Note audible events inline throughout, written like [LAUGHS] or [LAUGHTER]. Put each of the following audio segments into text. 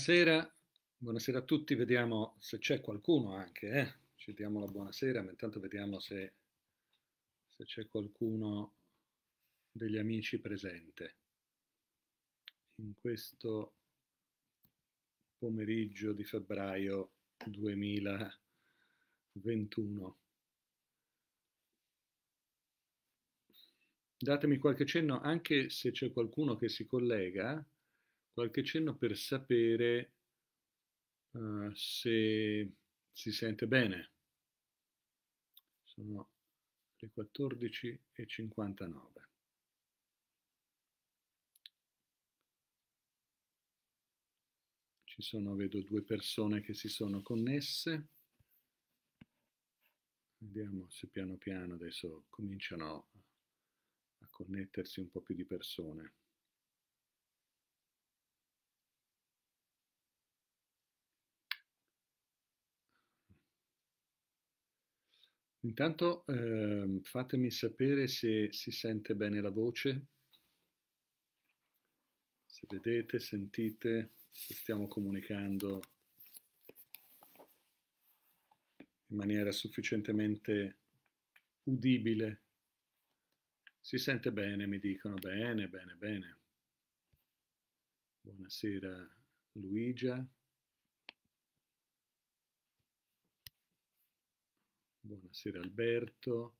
Buonasera, buonasera, a tutti, vediamo se c'è qualcuno anche, eh? ci diamo la buonasera, ma intanto vediamo se, se c'è qualcuno degli amici presente in questo pomeriggio di febbraio 2021. Datemi qualche cenno anche se c'è qualcuno che si collega qualche cenno per sapere uh, se si sente bene. Sono le 14.59. Ci sono, vedo, due persone che si sono connesse. Vediamo se piano piano adesso cominciano a connettersi un po' più di persone. Intanto eh, fatemi sapere se si sente bene la voce, se vedete, sentite, se stiamo comunicando in maniera sufficientemente udibile. Si sente bene, mi dicono bene, bene, bene. Buonasera Luigia. Buonasera Alberto,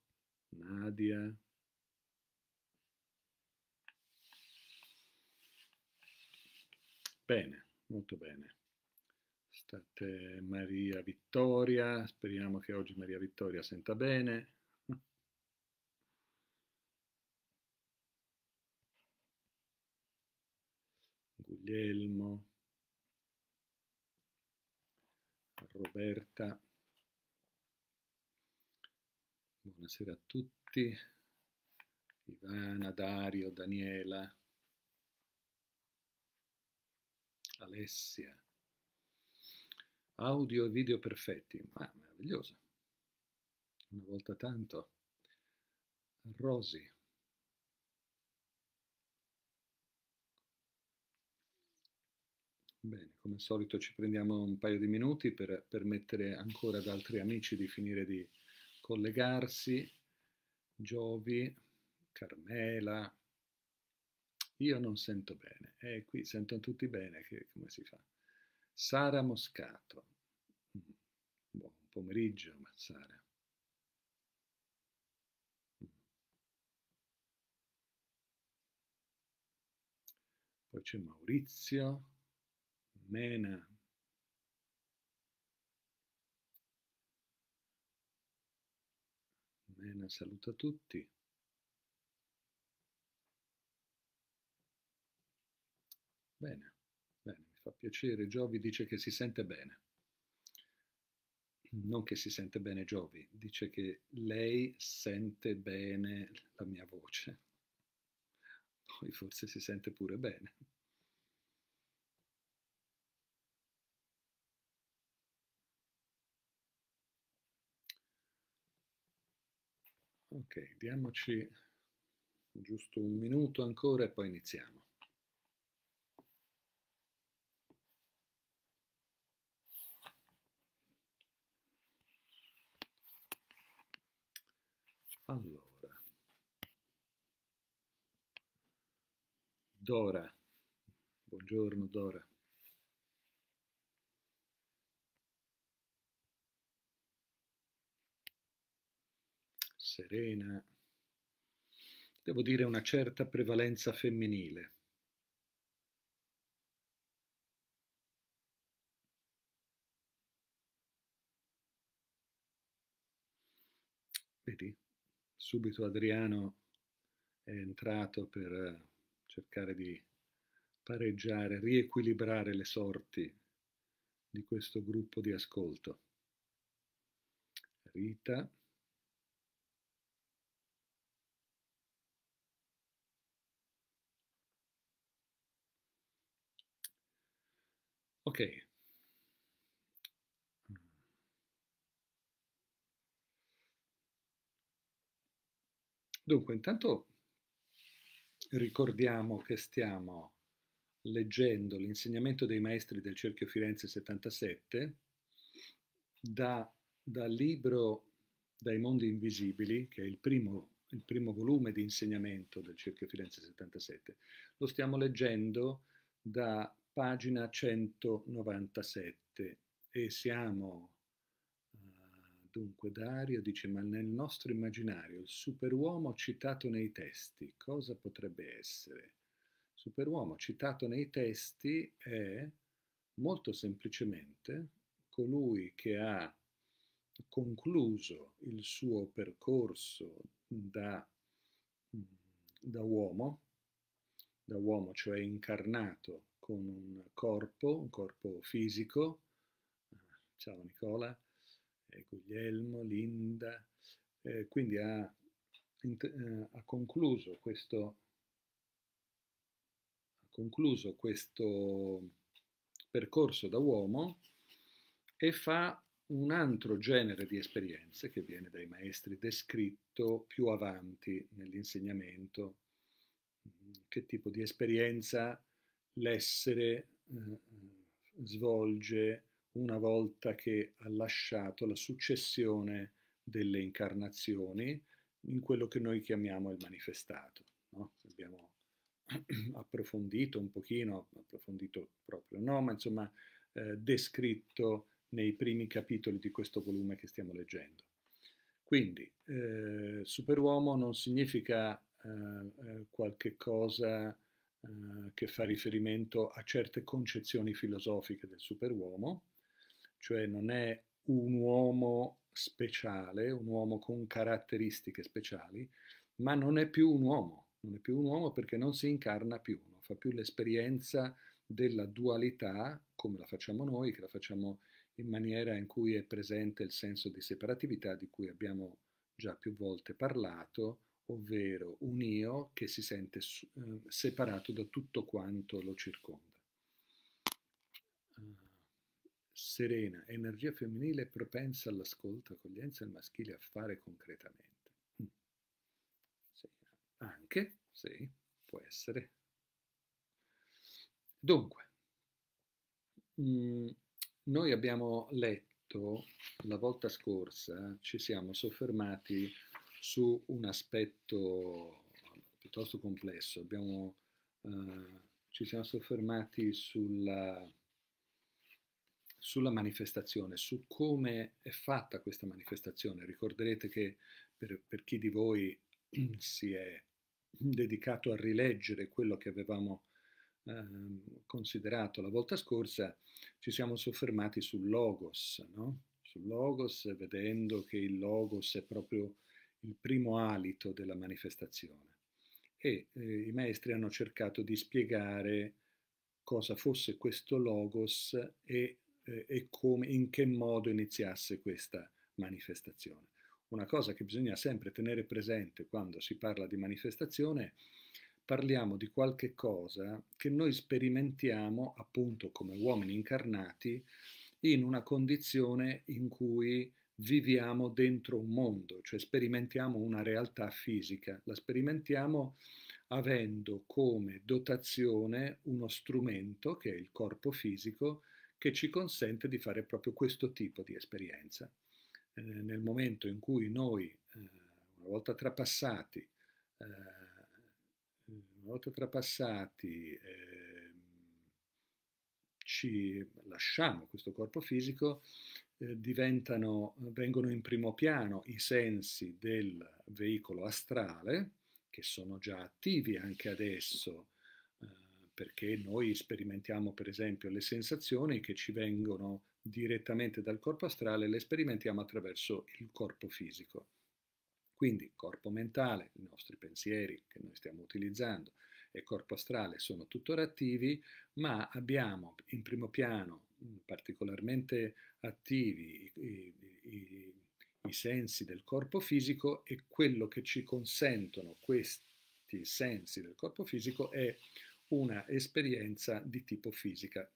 Nadia. Bene, molto bene. State Maria Vittoria, speriamo che oggi Maria Vittoria senta bene. [LAUGHS] Guglielmo, Roberta. buonasera a tutti. Ivana, Dario, Daniela, Alessia. Audio e video perfetti, ma meraviglioso. Una volta tanto. Rosy. Bene, come al solito ci prendiamo un paio di minuti per permettere ancora ad altri amici di finire di collegarsi, Giovi, Carmela. Io non sento bene. E eh, qui sentono tutti bene, che, come si fa? Sara Moscato. Mm. Buon pomeriggio, Sara. Mm. Poi c'è Maurizio, Mena, Elena saluta tutti. Bene, bene, mi fa piacere. Giovi dice che si sente bene. Non che si sente bene Giovi, dice che lei sente bene la mia voce. Poi forse si sente pure bene. Ok, diamoci giusto un minuto ancora e poi iniziamo. Allora, Dora, buongiorno Dora. serena, devo dire una certa prevalenza femminile. Vedi, subito Adriano è entrato per eh, cercare di pareggiare, riequilibrare le sorti di questo gruppo di ascolto. Rita, Ok. Dunque, intanto ricordiamo che stiamo leggendo l'insegnamento dei maestri del Cerchio Firenze 77 da, dal libro Dai mondi invisibili, che è il primo, il primo volume di insegnamento del Cerchio Firenze 77. Lo stiamo leggendo da pagina 197 e siamo eh, Dunque Dario dice, ma nel nostro immaginario il superuomo citato nei testi, cosa potrebbe essere? Superuomo citato nei testi è molto semplicemente colui che ha concluso il suo percorso da, mm, da uomo, da uomo cioè incarnato con un corpo, un corpo fisico, eh, ciao Nicola, Guglielmo, Linda, eh, quindi ha, eh, ha, concluso questo, ha concluso questo percorso da uomo e fa un altro genere di esperienze che viene dai maestri descritto più avanti nell'insegnamento, che tipo di esperienza l'essere eh, svolge una volta che ha lasciato la successione delle incarnazioni in quello che noi chiamiamo il manifestato. No? Abbiamo [CLEARS THROAT] approfondito un pochino, approfondito proprio no, ma insomma eh, descritto nei primi capitoli di questo volume che stiamo leggendo. Quindi, eh, superuomo non significa eh, eh qualche cosa eh, che fa riferimento a certe concezioni filosofiche del superuomo, cioè non è un uomo speciale, un uomo con caratteristiche speciali, ma non è più un uomo, non è più un uomo perché non si incarna più, non fa più l'esperienza della dualità come la facciamo noi, che la facciamo in maniera in cui è presente il senso di separatività di cui abbiamo già più volte parlato, ovvero un io che si sente eh, separato da tutto quanto lo circonda. Eh, serena, energia femminile propensa all'ascolto, accoglienza, il maschile a fare concretamente. Mm. Sì. Anche, sì, può essere. Dunque, mh, mm, noi abbiamo letto la volta scorsa, ci siamo soffermati su un aspetto piuttosto complesso. Abbiamo, eh, ci siamo soffermati sulla, sulla, manifestazione, su come è fatta questa manifestazione. Ricorderete che per, per chi di voi [CLEARS THROAT] si è dedicato a rileggere quello che avevamo eh, considerato la volta scorsa, ci siamo soffermati sul logos, no? sul logos, vedendo che il logos è proprio il primo alito della manifestazione e eh, i maestri hanno cercato di spiegare cosa fosse questo logos e, eh, e come, in che modo iniziasse questa manifestazione. Una cosa che bisogna sempre tenere presente quando si parla di manifestazione parliamo di qualche cosa che noi sperimentiamo appunto come uomini incarnati in una condizione in cui viviamo dentro un mondo, cioè sperimentiamo una realtà fisica, la sperimentiamo avendo come dotazione uno strumento che è il corpo fisico che ci consente di fare proprio questo tipo di esperienza. Eh, nel momento in cui noi, eh, una volta trapassati, eh, una volta trapassati ehm, ci lasciamo questo corpo fisico, eh, diventano, eh, vengono in primo piano i sensi del veicolo astrale, che sono già attivi anche adesso, eh, perché noi sperimentiamo per esempio le sensazioni che ci vengono direttamente dal corpo astrale, le sperimentiamo attraverso il corpo fisico. Quindi corpo mentale, i nostri pensieri che noi stiamo utilizzando e corpo astrale sono tuttora attivi, ma abbiamo in primo piano Mm, particolarmente attivi i, i, i sensi del corpo fisico e quello che ci consentono questi sensi del corpo fisico è una esperienza di tipo fisica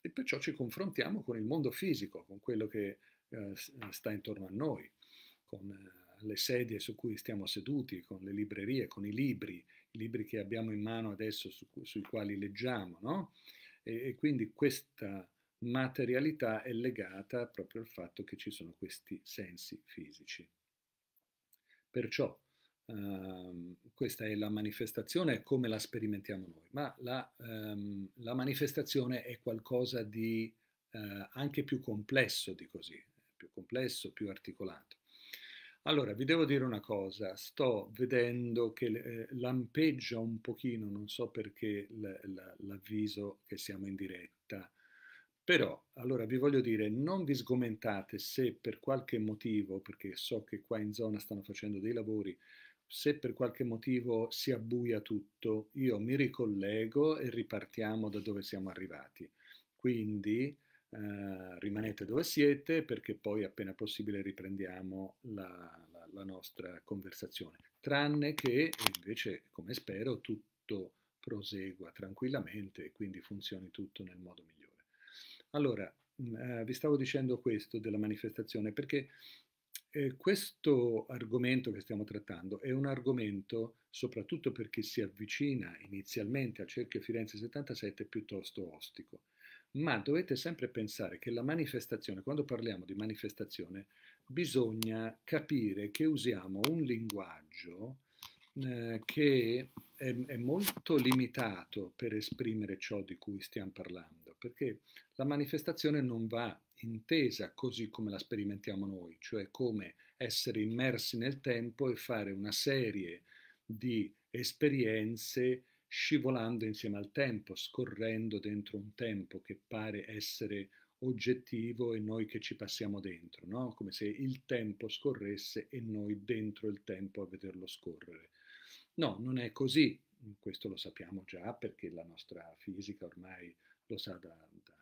e perciò ci confrontiamo con il mondo fisico, con quello che eh, sta intorno a noi, con eh, le sedie su cui stiamo seduti, con le librerie, con i libri, i libri che abbiamo in mano adesso su, sui quali leggiamo, no? e, e, quindi questa materialità è legata proprio al fatto che ci sono questi sensi fisici. Perciò ehm, questa è la manifestazione come la sperimentiamo noi, ma la, ehm, la manifestazione è qualcosa di eh, anche più complesso di così, più complesso, più articolato. Allora, vi devo dire una cosa, sto vedendo che eh, lampeggia un pochino, non so perché l'avviso che siamo in diretta, però, allora vi voglio dire, non vi sgomentate se per qualche motivo, perché so che qua in zona stanno facendo dei lavori, se per qualche motivo si abbuia tutto, io mi ricollego e ripartiamo da dove siamo arrivati. Quindi eh, rimanete dove siete perché poi appena possibile riprendiamo la, la, la nostra conversazione. Tranne che invece, come spero, tutto prosegua tranquillamente e quindi funzioni tutto nel modo migliore. Allora, mm, eh, vi stavo dicendo questo della manifestazione perché eh, questo argomento che stiamo trattando è un argomento, soprattutto per chi si avvicina inizialmente al cerchio Firenze 77, piuttosto ostico. Ma dovete sempre pensare che la manifestazione, quando parliamo di manifestazione, bisogna capire che usiamo un linguaggio eh, che è, è molto limitato per esprimere ciò di cui stiamo parlando perché la manifestazione non va intesa così come la sperimentiamo noi, cioè come essere immersi nel tempo e fare una serie di esperienze scivolando insieme al tempo, scorrendo dentro un tempo che pare essere oggettivo e noi che ci passiamo dentro, no? come se il tempo scorresse e noi dentro il tempo a vederlo scorrere. No, non è così, questo lo sappiamo già perché la nostra fisica ormai lo sa da, da,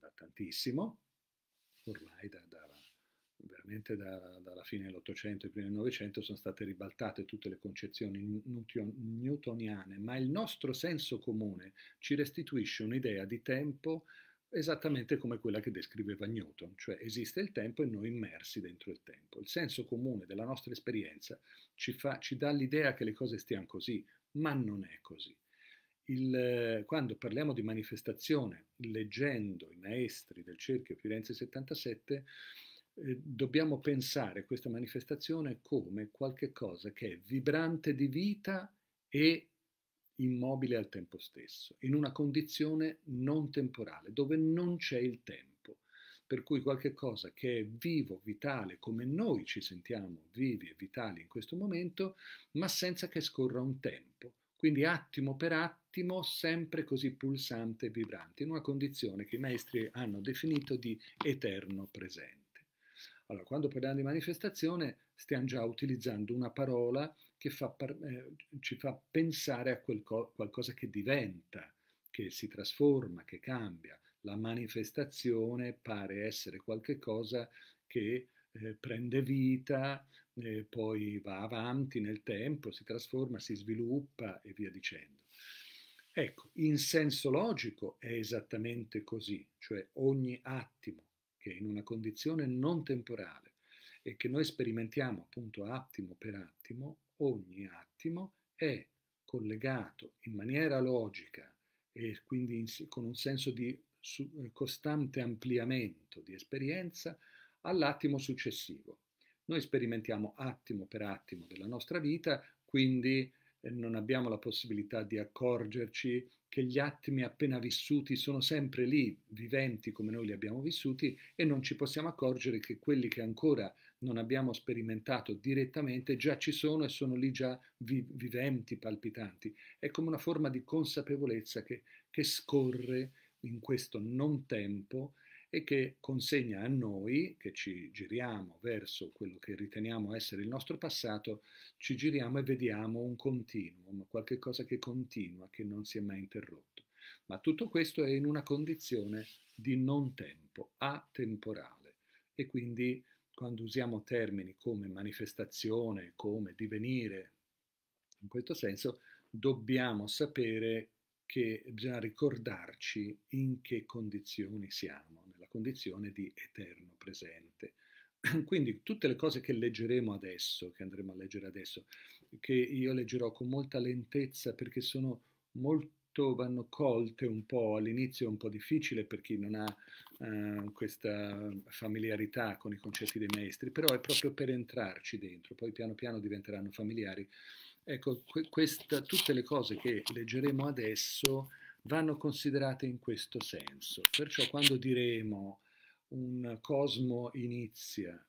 da tantissimo, ormai da, veramente dalla fine dell'Ottocento e prima del Novecento sono state ribaltate tutte le concezioni newtoniane, ma il nostro senso comune ci restituisce un'idea di tempo esattamente come quella che descriveva Newton, cioè esiste il tempo e noi immersi dentro il tempo. Il senso comune della nostra esperienza ci, fa, ci dà l'idea che le cose stiano così, ma non è così il, eh, quando parliamo di manifestazione, leggendo i maestri del cerchio Firenze 77, eh, dobbiamo pensare a questa manifestazione come qualcosa che è vibrante di vita e immobile al tempo stesso, in una condizione non temporale, dove non c'è il tempo. Per cui qualcosa che è vivo, vitale, come noi ci sentiamo vivi e vitali in questo momento, ma senza che scorra un tempo quindi attimo per attimo sempre così pulsante e vibrante, in una condizione che i maestri hanno definito di eterno presente. Allora, quando parliamo di manifestazione stiamo già utilizzando una parola che fa, eh, ci fa pensare a qualcosa che diventa, che si trasforma, che cambia. La manifestazione pare essere qualcosa che eh, prende vita, eh, poi va avanti nel tempo, si trasforma, si sviluppa e via dicendo. Ecco, in senso logico è esattamente così, cioè ogni attimo che è in una condizione non temporale e che noi sperimentiamo appunto attimo per attimo, ogni attimo è collegato in maniera logica e quindi in, con un senso di su, costante ampliamento di esperienza all'attimo successivo. Noi sperimentiamo attimo per attimo della nostra vita, quindi eh, non abbiamo la possibilità di accorgerci che gli attimi appena vissuti sono sempre lì, viventi come noi li abbiamo vissuti, e non ci possiamo accorgere che quelli che ancora non abbiamo sperimentato direttamente già ci sono e sono lì già vi- viventi, palpitanti. È come una forma di consapevolezza che, che scorre in questo non tempo e che consegna a noi, che ci giriamo verso quello che riteniamo essere il nostro passato, ci giriamo e vediamo un continuum, qualcosa che continua, che non si è mai interrotto. Ma tutto questo è in una condizione di non tempo, atemporale. E quindi quando usiamo termini come manifestazione, come divenire, in questo senso dobbiamo sapere che bisogna ricordarci in che condizioni siamo condizione di eterno presente. [CLEARS THROAT] Quindi tutte le cose che leggeremo adesso, che andremo a leggere adesso, che io leggerò con molta lentezza perché sono molto, vanno colte un po', all'inizio è un po' difficile per chi non ha eh, questa familiarità con i concetti dei maestri, però è proprio per entrarci dentro, poi piano piano diventeranno familiari. Ecco, questa, tutte le cose che leggeremo adesso vanno considerate in questo senso. Perciò quando diremo un cosmo inizia,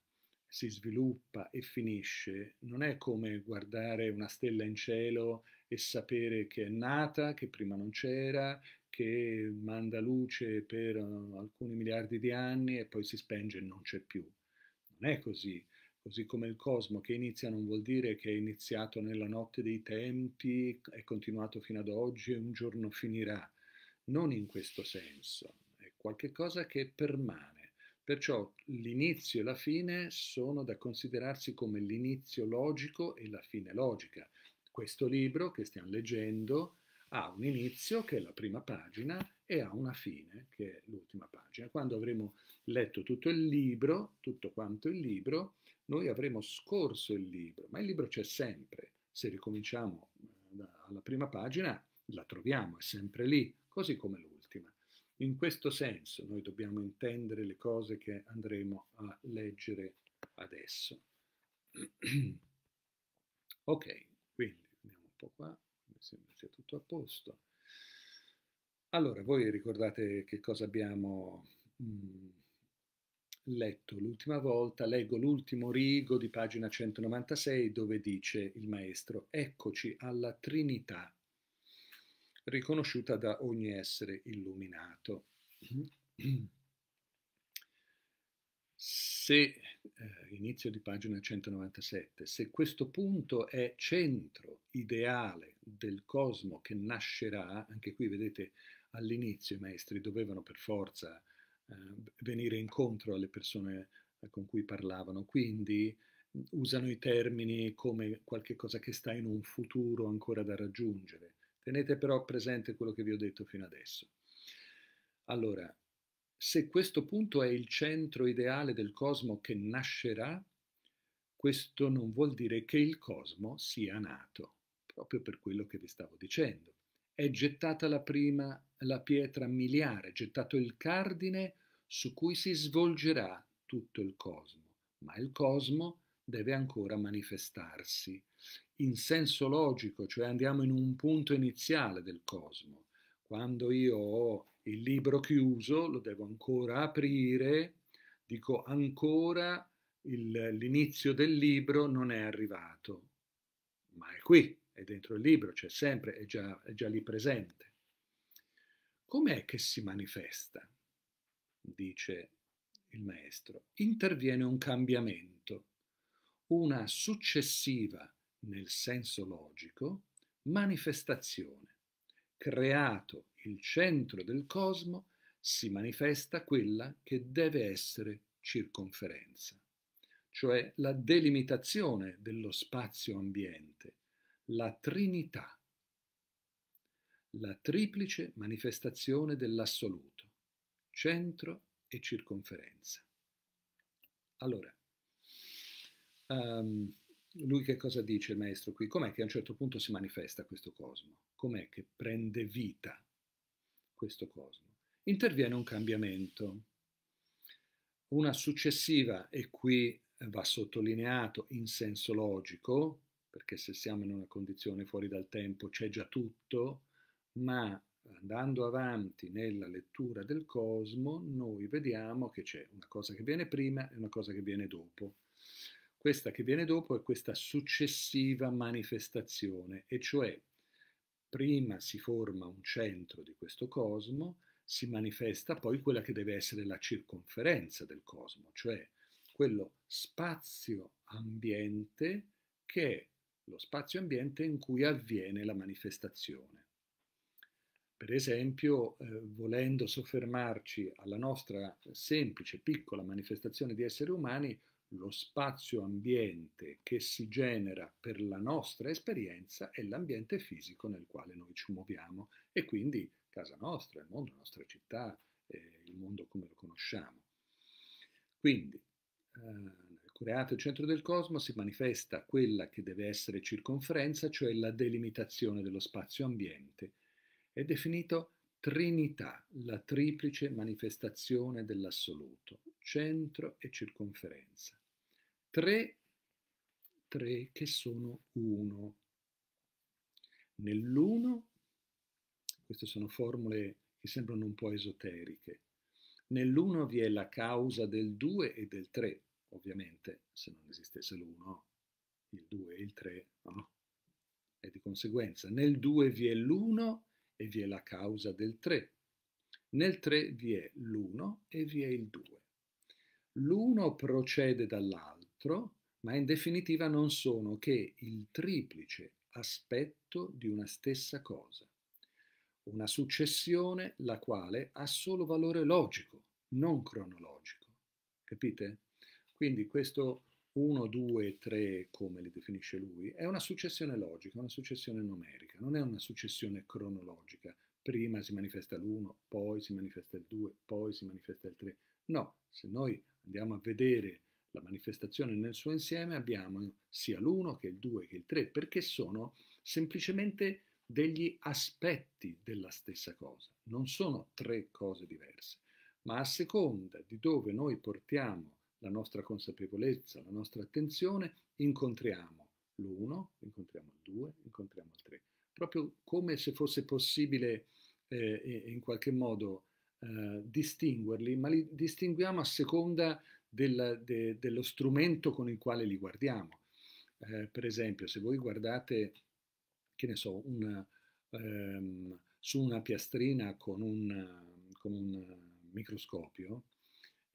si sviluppa e finisce, non è come guardare una stella in cielo e sapere che è nata, che prima non c'era, che manda luce per uh, alcuni miliardi di anni e poi si spenge e non c'è più. Non è così così come il cosmo che inizia non vuol dire che è iniziato nella notte dei tempi, è continuato fino ad oggi e un giorno finirà. Non in questo senso, è qualcosa che permane. Perciò l'inizio e la fine sono da considerarsi come l'inizio logico e la fine logica. Questo libro che stiamo leggendo ha un inizio che è la prima pagina e ha una fine che è l'ultima pagina. Quando avremo letto tutto il libro, tutto quanto il libro, noi avremo scorso il libro, ma il libro c'è sempre. Se ricominciamo eh, alla prima pagina, la troviamo, è sempre lì, così come l'ultima. In questo senso noi dobbiamo intendere le cose che andremo a leggere adesso. [CLEARS THROAT] ok, quindi andiamo un po' qua, mi sembra sia tutto a posto. Allora, voi ricordate che cosa abbiamo... Mh, mm, letto l'ultima volta, leggo l'ultimo rigo di pagina 196 dove dice il maestro, eccoci alla Trinità, riconosciuta da ogni essere illuminato. [CLEARS THROAT] Se, eh, inizio di pagina 197, se questo punto è centro ideale del cosmo che nascerà, anche qui vedete all'inizio i maestri dovevano per forza Ehm, venire incontro alle persone eh, con cui parlavano. Quindi mhmm, usano i termini come qualche cosa che sta in un futuro ancora da raggiungere. Tenete però presente quello che vi ho detto fino adesso. Allora, se questo punto è il centro ideale del cosmo che nascerà, questo non vuol dire che il cosmo sia nato, proprio per quello che vi stavo dicendo è gettata la prima la pietra miliare, gettato il cardine su cui si svolgerà tutto il cosmo, ma il cosmo deve ancora manifestarsi in senso logico, cioè andiamo in un punto iniziale del cosmo. Quando io ho il libro chiuso, lo devo ancora aprire, dico ancora l'inizio del libro non è arrivato, ma è qui, è dentro il libro, c'è sempre, è già, è già lì presente. Com'è che si manifesta? dice il maestro. Interviene un cambiamento, una successiva, nel senso logico, manifestazione. Creato il centro del cosmo, si manifesta quella che deve essere circonferenza, cioè la delimitazione dello spazio ambiente, la Trinità, la triplice manifestazione dell'assoluto, centro e circonferenza. Allora, um, lui che cosa dice il maestro qui? Com'è che a un certo punto si manifesta questo cosmo? Com'è che prende vita questo cosmo? Interviene un cambiamento, una successiva, e qui va sottolineato in senso logico, perché se siamo in una condizione fuori dal tempo c'è già tutto, ma andando avanti nella lettura del cosmo noi vediamo che c'è una cosa che viene prima e una cosa che viene dopo. Questa che viene dopo è questa successiva manifestazione, e cioè prima si forma un centro di questo cosmo, si manifesta poi quella che deve essere la circonferenza del cosmo, cioè quello spazio-ambiente che è lo spazio-ambiente in cui avviene la manifestazione. Per esempio, eh, volendo soffermarci alla nostra semplice, piccola manifestazione di esseri umani, lo spazio-ambiente che si genera per la nostra esperienza è l'ambiente fisico nel quale noi ci muoviamo e quindi casa nostra, il mondo, la nostra città, eh, il mondo come lo conosciamo. Quindi, eh, Creato il centro del cosmo si manifesta quella che deve essere circonferenza, cioè la delimitazione dello spazio ambiente. È definito Trinità, la triplice manifestazione dell'assoluto, centro e circonferenza. Tre, tre che sono uno. Nell'uno, queste sono formule che sembrano un po' esoteriche, nell'uno vi è la causa del due e del tre, ovviamente se non esistesse l'1, il 2 e il 3, no? E di conseguenza nel 2 vi è l'1 e vi è la causa del 3, nel 3 vi è l'1 e vi è il 2. L'uno procede dall'altro, ma in definitiva non sono che il triplice aspetto di una stessa cosa, una successione la quale ha solo valore logico, non cronologico. Capite? Quindi questo 1, 2, 3, come li definisce lui, è una successione logica, una successione numerica, non è una successione cronologica. Prima si manifesta l'1, poi si manifesta il 2, poi si manifesta il 3. No, se noi andiamo a vedere la manifestazione nel suo insieme, abbiamo sia l'1 che il 2 che il 3, perché sono semplicemente degli aspetti della stessa cosa, non sono tre cose diverse, ma a seconda di dove noi portiamo la nostra consapevolezza, la nostra attenzione, incontriamo l'uno, incontriamo il due, incontriamo il tre. Proprio come se fosse possibile eh, in qualche modo eh, distinguerli, ma li distinguiamo a seconda del, de, dello strumento con il quale li guardiamo. Eh, per esempio, se voi guardate, che ne so, una, ehm, su una piastrina con un, con un microscopio,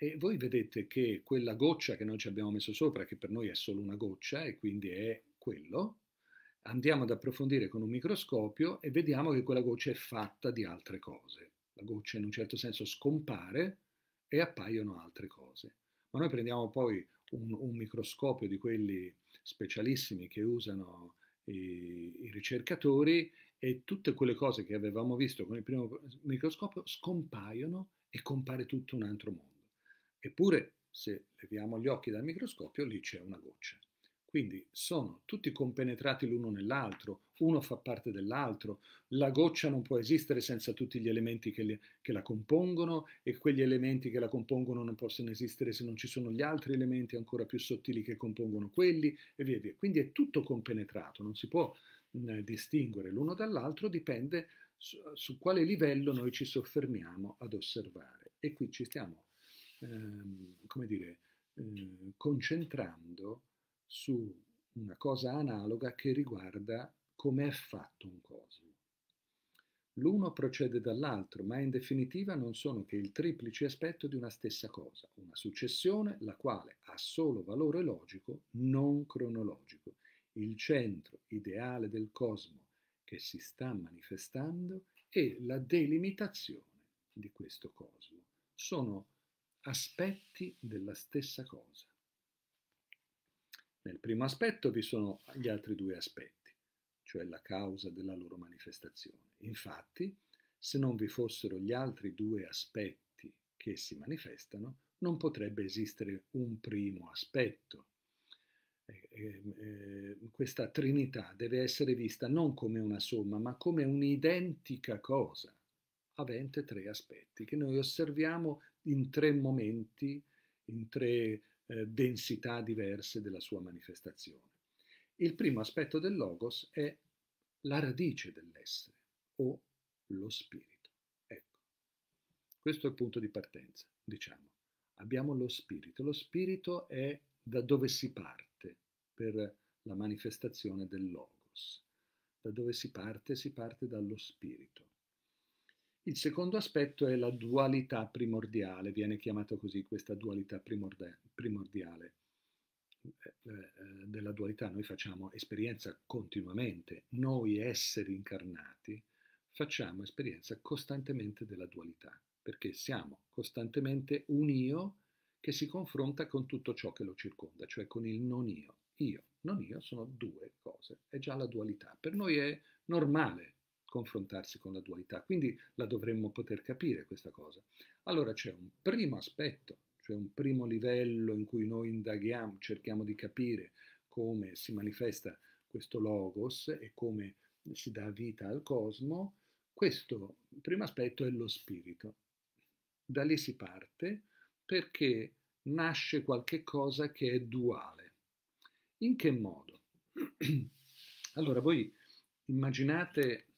e voi vedete che quella goccia che noi ci abbiamo messo sopra, che per noi è solo una goccia e quindi è quello, andiamo ad approfondire con un microscopio e vediamo che quella goccia è fatta di altre cose. La goccia in un certo senso scompare e appaiono altre cose. Ma noi prendiamo poi un, un microscopio di quelli specialissimi che usano i, i ricercatori e tutte quelle cose che avevamo visto con il primo microscopio scompaiono e compare tutto un altro mondo. Eppure, se leviamo gli occhi dal microscopio, lì c'è una goccia. Quindi sono tutti compenetrati l'uno nell'altro, uno fa parte dell'altro, la goccia non può esistere senza tutti gli elementi che, le, che, la compongono e quegli elementi che la compongono non possono esistere se non ci sono gli altri elementi ancora più sottili che compongono quelli e via via. Quindi è tutto compenetrato, non si può mh, distinguere l'uno dall'altro, dipende su, su quale livello noi ci soffermiamo ad osservare. E qui ci stiamo ehm, come dire, eh, concentrando su una cosa analoga che riguarda come è fatto un cosmo. L'uno procede dall'altro, ma in definitiva non sono che il triplice aspetto di una stessa cosa, una successione la quale ha solo valore logico, non cronologico. Il centro ideale del cosmo che si sta manifestando e la delimitazione di questo cosmo. Sono aspetti della stessa cosa. Nel primo aspetto vi sono gli altri due aspetti, cioè la causa della loro manifestazione. Infatti, se non vi fossero gli altri due aspetti che si manifestano, non potrebbe esistere un primo aspetto. Eh, eh, questa trinità deve essere vista non come una somma, ma come un'identica cosa, avente tre aspetti, che noi osserviamo in tre momenti, in tre eh, densità diverse della sua manifestazione. Il primo aspetto del logos è la radice dell'essere o lo spirito. Ecco, questo è il punto di partenza, diciamo. Abbiamo lo spirito. Lo spirito è da dove si parte per la manifestazione del logos. Da dove si parte? Si parte dallo spirito. Il secondo aspetto è la dualità primordiale, viene chiamata così questa dualità primordiale. Eh, eh, della dualità noi facciamo esperienza continuamente, noi esseri incarnati facciamo esperienza costantemente della dualità, perché siamo costantemente un io che si confronta con tutto ciò che lo circonda, cioè con il non io. Io, non io sono due cose, è già la dualità. Per noi è normale confrontarsi con la dualità. Quindi la dovremmo poter capire questa cosa. Allora c'è un primo aspetto, cioè un primo livello in cui noi indaghiamo, cerchiamo di capire come si manifesta questo logos e come si dà vita al cosmo. Questo primo aspetto è lo spirito. Da lì si parte perché nasce qualche cosa che è duale. In che modo? [CLEARS THROAT] Allora voi immaginate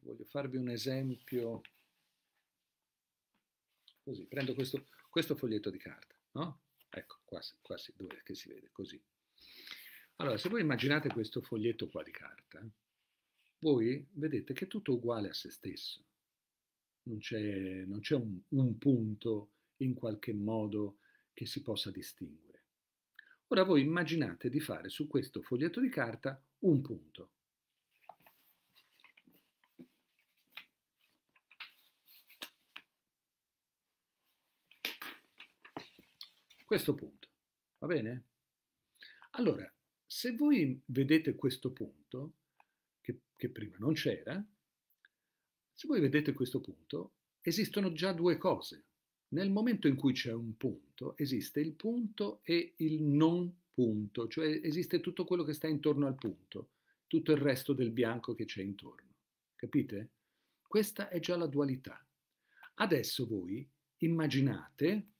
voglio farvi un esempio, così, prendo questo, questo foglietto di carta, no? Ecco, qua, qua si, dove, che si vede, così. Allora, se voi immaginate questo foglietto qua di carta, voi vedete che è tutto uguale a se stesso. Non c'è, un, un punto in qualche modo che si possa distinguere. Ora voi immaginate di fare su questo foglietto di carta un punto, Questo punto, va bene? Allora, se voi vedete questo punto, che, che prima non c'era, se voi vedete questo punto, esistono già due cose. Nel momento in cui c'è un punto, esiste il punto e il non punto, cioè esiste tutto quello che sta intorno al punto, tutto il resto del bianco che c'è intorno. Capite? Questa è già la dualità. Adesso voi immaginate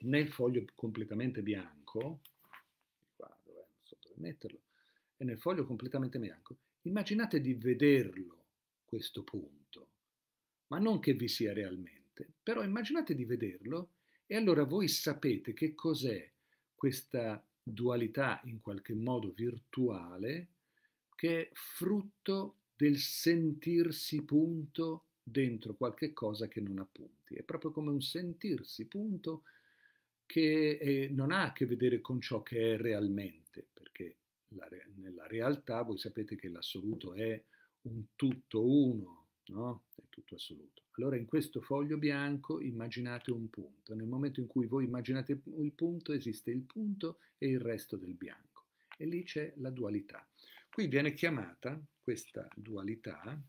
nel foglio completamente bianco, qua dove, eh, so dove metterlo, e nel foglio completamente bianco, immaginate di vederlo questo punto, ma non che vi sia realmente, però immaginate di vederlo e allora voi sapete che cos'è questa dualità in qualche modo virtuale che è frutto del sentirsi punto dentro qualche cosa che non appunti. È proprio come un sentirsi punto che eh, non ha a che vedere con ciò che è realmente, perché la, nella realtà voi sapete che l'assoluto è un tutto uno, no? È tutto assoluto. Allora in questo foglio bianco immaginate un punto. Nel momento in cui voi immaginate il punto, esiste il punto e il resto del bianco. E lì c'è la dualità. Qui viene chiamata questa dualità,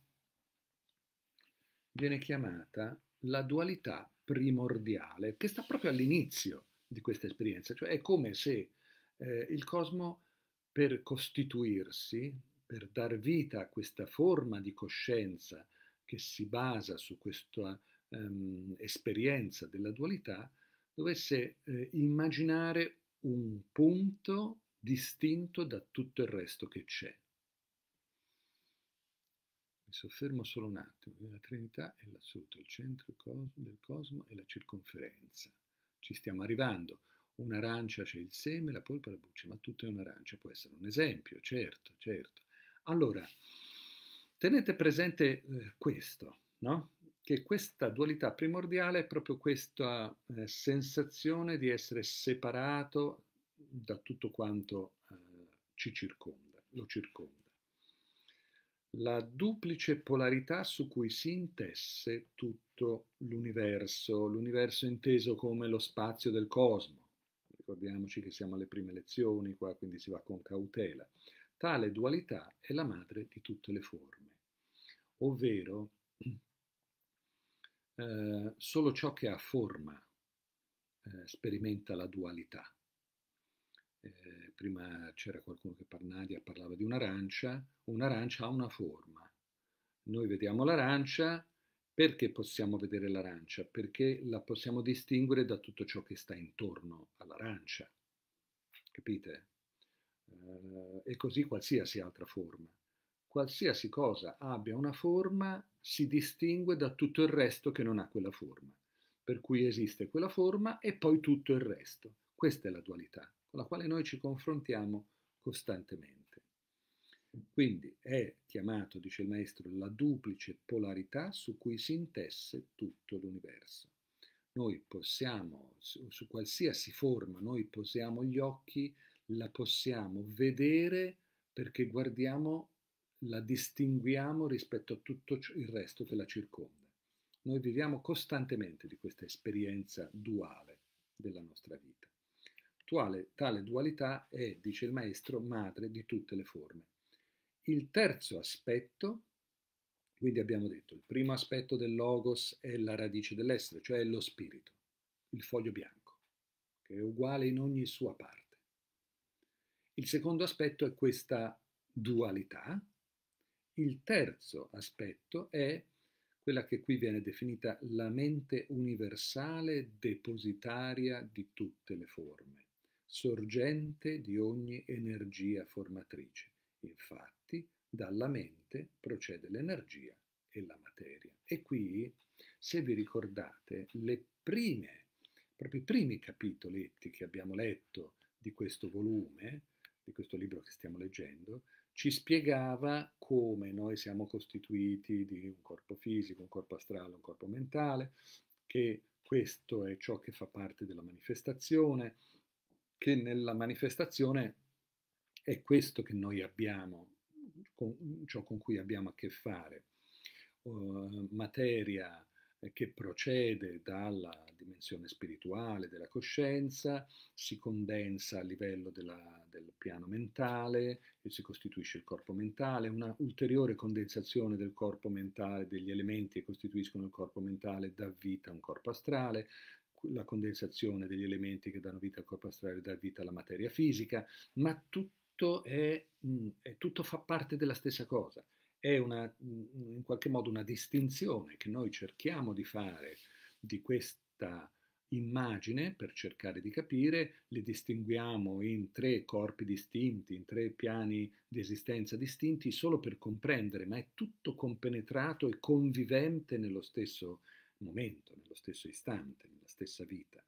viene chiamata la dualità primordiale che sta proprio all'inizio di questa esperienza, cioè è come se eh, il cosmo per costituirsi, per dar vita a questa forma di coscienza che si basa su questa ehm, esperienza della dualità, dovesse eh, immaginare un punto distinto da tutto il resto che c'è. Mi soffermo solo un attimo. La Trinità è l'assoluto, il centro del cosmo è la circonferenza. Ci stiamo arrivando. Un'arancia c'è il seme, la polpa, la buccia, ma tutto è un'arancia. Può essere un esempio, certo, certo. Allora, tenete presente eh, questo, no? che questa dualità primordiale è proprio questa eh, sensazione di essere separato da tutto quanto eh, ci circonda, lo circonda la duplice polarità su cui si intesse tutto l'universo, l'universo inteso come lo spazio del cosmo. Ricordiamoci che siamo alle prime lezioni qua, quindi si va con cautela. Tale dualità è la madre di tutte le forme, ovvero eh, solo ciò che ha forma eh, sperimenta la dualità eh, prima c'era qualcuno che Parnadia parlava di un'arancia, un'arancia ha una forma. Noi vediamo l'arancia, perché possiamo vedere l'arancia? Perché la possiamo distinguere da tutto ciò che sta intorno all'arancia, capite? Eh, e così qualsiasi altra forma. Qualsiasi cosa abbia una forma si distingue da tutto il resto che non ha quella forma. Per cui esiste quella forma e poi tutto il resto. Questa è la dualità con la quale noi ci confrontiamo costantemente. Quindi è chiamato, dice il maestro, la duplice polarità su cui si intesse tutto l'universo. Noi possiamo, su, su qualsiasi forma noi posiamo gli occhi, la possiamo vedere perché guardiamo, la distinguiamo rispetto a tutto il resto che la circonda. Noi viviamo costantemente di questa esperienza duale della nostra vita. Tuale, tale dualità è, dice il maestro, madre di tutte le forme. Il terzo aspetto, quindi abbiamo detto, il primo aspetto del logos è la radice dell'essere, cioè lo spirito, il foglio bianco, che è uguale in ogni sua parte. Il secondo aspetto è questa dualità. Il terzo aspetto è quella che qui viene definita la mente universale depositaria di tutte le forme sorgente di ogni energia formatrice. Infatti, dalla mente procede l'energia e la materia. E qui, se vi ricordate, le prime, proprio i primi capitoletti che abbiamo letto di questo volume, di questo libro che stiamo leggendo, ci spiegava come noi siamo costituiti di un corpo fisico, un corpo astrale, un corpo mentale, che questo è ciò che fa parte della manifestazione, che nella manifestazione è questo che noi abbiamo, con, ciò cioè con cui abbiamo a che fare. Uh, materia eh, che procede dalla dimensione spirituale della coscienza, si condensa a livello della, del piano mentale e si costituisce il corpo mentale, una ulteriore condensazione del corpo mentale, degli elementi che costituiscono il corpo mentale, dà vita a un corpo astrale, la condensazione degli elementi che danno vita al corpo astrale, dà vita alla materia fisica, ma tutto, è, mm, tutto fa parte della stessa cosa. È una, mm, in qualche modo una distinzione che noi cerchiamo di fare di questa immagine per cercare di capire, le distinguiamo in tre corpi distinti, in tre piani di esistenza distinti, solo per comprendere, ma è tutto compenetrato e convivente nello stesso momento, nello stesso istante, stessa vita.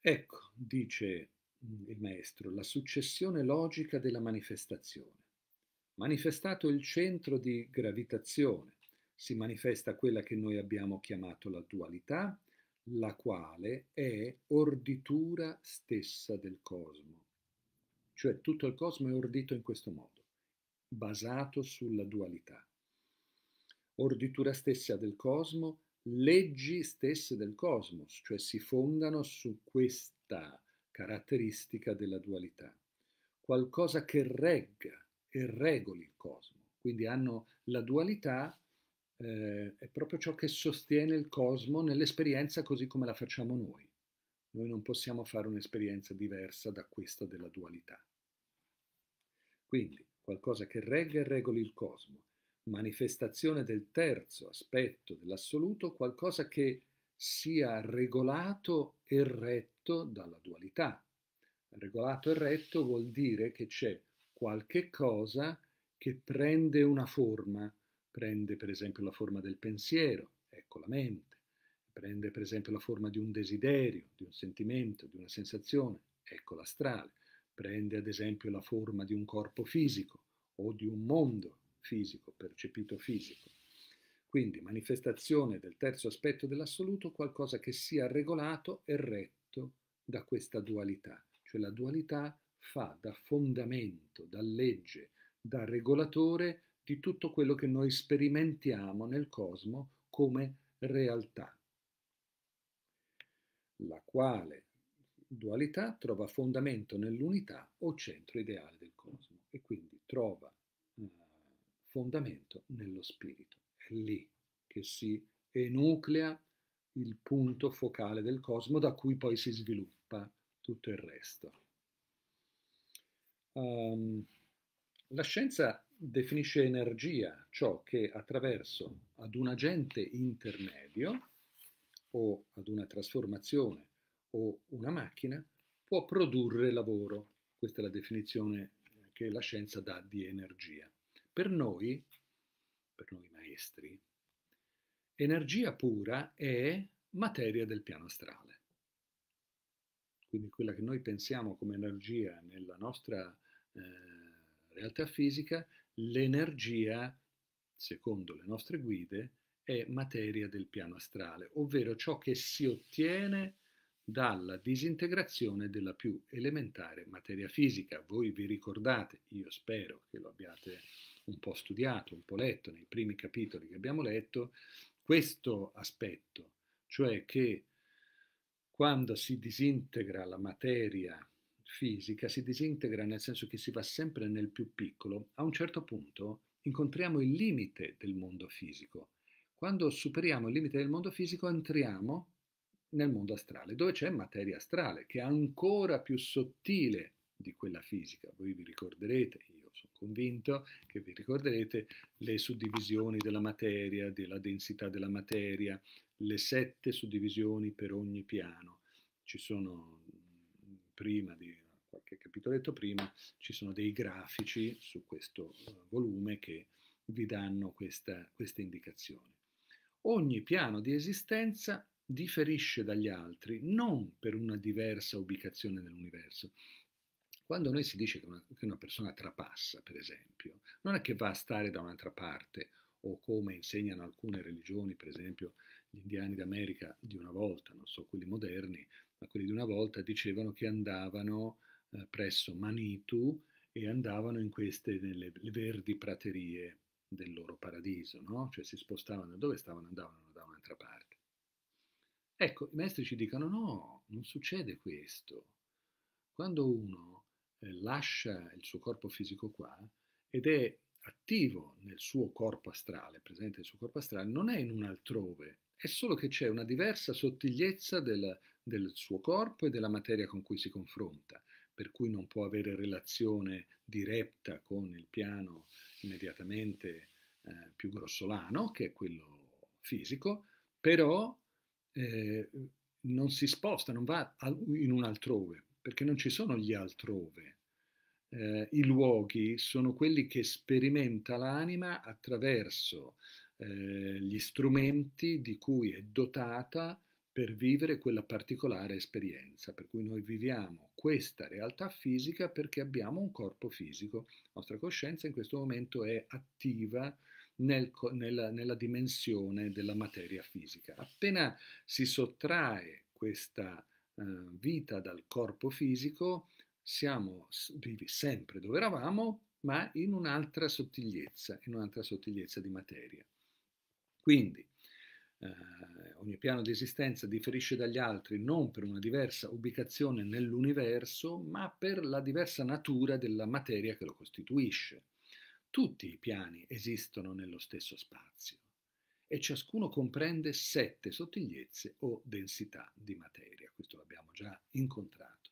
Ecco, dice mm, il maestro, la successione logica della manifestazione. Manifestato il centro di gravitazione, si manifesta quella che noi abbiamo chiamato la dualità, la quale è orditura stessa del cosmo. Cioè tutto il cosmo è ordito in questo modo, basato sulla dualità. Orditura stessa del cosmo è leggi stesse del cosmos, cioè si fondano su questa caratteristica della dualità, qualcosa che regga e regoli il cosmo. Quindi hanno la dualità eh, è proprio ciò che sostiene il cosmo nell'esperienza così come la facciamo noi. Noi non possiamo fare un'esperienza diversa da questa della dualità. Quindi qualcosa che regga e regoli il cosmo manifestazione del terzo aspetto dell'assoluto, qualcosa che sia regolato e retto dalla dualità. Regolato e retto vuol dire che c'è qualche cosa che prende una forma, prende per esempio la forma del pensiero, ecco la mente, prende per esempio la forma di un desiderio, di un sentimento, di una sensazione, ecco l'astrale, prende ad esempio la forma di un corpo fisico o di un mondo, fisico, percepito fisico. Quindi manifestazione del terzo aspetto dell'assoluto, qualcosa che sia regolato e retto da questa dualità. Cioè la dualità fa da fondamento, da legge, da regolatore di tutto quello che noi sperimentiamo nel cosmo come realtà, la quale dualità trova fondamento nell'unità o centro ideale del cosmo e quindi trova fondamento nello spirito. È lì che si enuclea il punto focale del cosmo da cui poi si sviluppa tutto il resto. Um, la scienza definisce energia ciò che attraverso ad un agente intermedio o ad una trasformazione o una macchina può produrre lavoro. Questa è la definizione che la scienza dà di energia. Per noi, per noi maestri, energia pura è materia del piano astrale. Quindi quella che noi pensiamo come energia nella nostra eh, realtà fisica, l'energia, secondo le nostre guide, è materia del piano astrale, ovvero ciò che si ottiene dalla disintegrazione della più elementare materia fisica. Voi vi ricordate, io spero che lo abbiate un po' studiato, un po' letto nei primi capitoli che abbiamo letto, questo aspetto, cioè che quando si disintegra la materia fisica, si disintegra nel senso che si va sempre nel più piccolo, a un certo punto incontriamo il limite del mondo fisico. Quando superiamo il limite del mondo fisico entriamo nel mondo astrale, dove c'è materia astrale, che è ancora più sottile di quella fisica. Voi vi ricorderete, io sono convinto che vi ricorderete le suddivisioni della materia, della densità della materia, le sette suddivisioni per ogni piano. Ci sono, prima di qualche capitoletto prima, ci sono dei grafici su questo eh, volume che vi danno questa, queste indicazioni. Ogni piano di esistenza differisce dagli altri non per una diversa ubicazione nell'universo, quando noi si dice che una, che una persona trapassa, per esempio, non è che va a stare da un'altra parte o come insegnano alcune religioni, per esempio gli indiani d'America di una volta, non so quelli moderni, ma quelli di una volta dicevano che andavano eh, presso Manitu e andavano in queste nelle verdi praterie del loro paradiso, no? cioè si spostavano dove stavano, andavano da un'altra parte. Ecco, i maestri ci dicono no, non succede questo. Quando uno eh, lascia il suo corpo fisico qua ed è attivo nel suo corpo astrale, presente nel suo corpo astrale, non è in un altrove, è solo che c'è una diversa sottigliezza del, del suo corpo e della materia con cui si confronta, per cui non può avere relazione diretta con il piano immediatamente eh, più grossolano, che è quello fisico, però eh, non si sposta, non va in un altrove, perché non ci sono gli altrove, eh, i luoghi sono quelli che sperimenta l'anima attraverso eh, gli strumenti di cui è dotata per vivere quella particolare esperienza, per cui noi viviamo questa realtà fisica perché abbiamo un corpo fisico. La nostra coscienza in questo momento è attiva nel, nella, nella dimensione della materia fisica. Appena si sottrae questa eh, vita dal corpo fisico, siamo vivi sempre dove eravamo, ma in un'altra sottigliezza, in un'altra sottigliezza di materia. Quindi, eh, ogni piano di esistenza differisce dagli altri non per una diversa ubicazione nell'universo, ma per la diversa natura della materia che lo costituisce. Tutti i piani esistono nello stesso spazio e ciascuno comprende sette sottigliezze o densità di materia. Questo l'abbiamo già incontrato.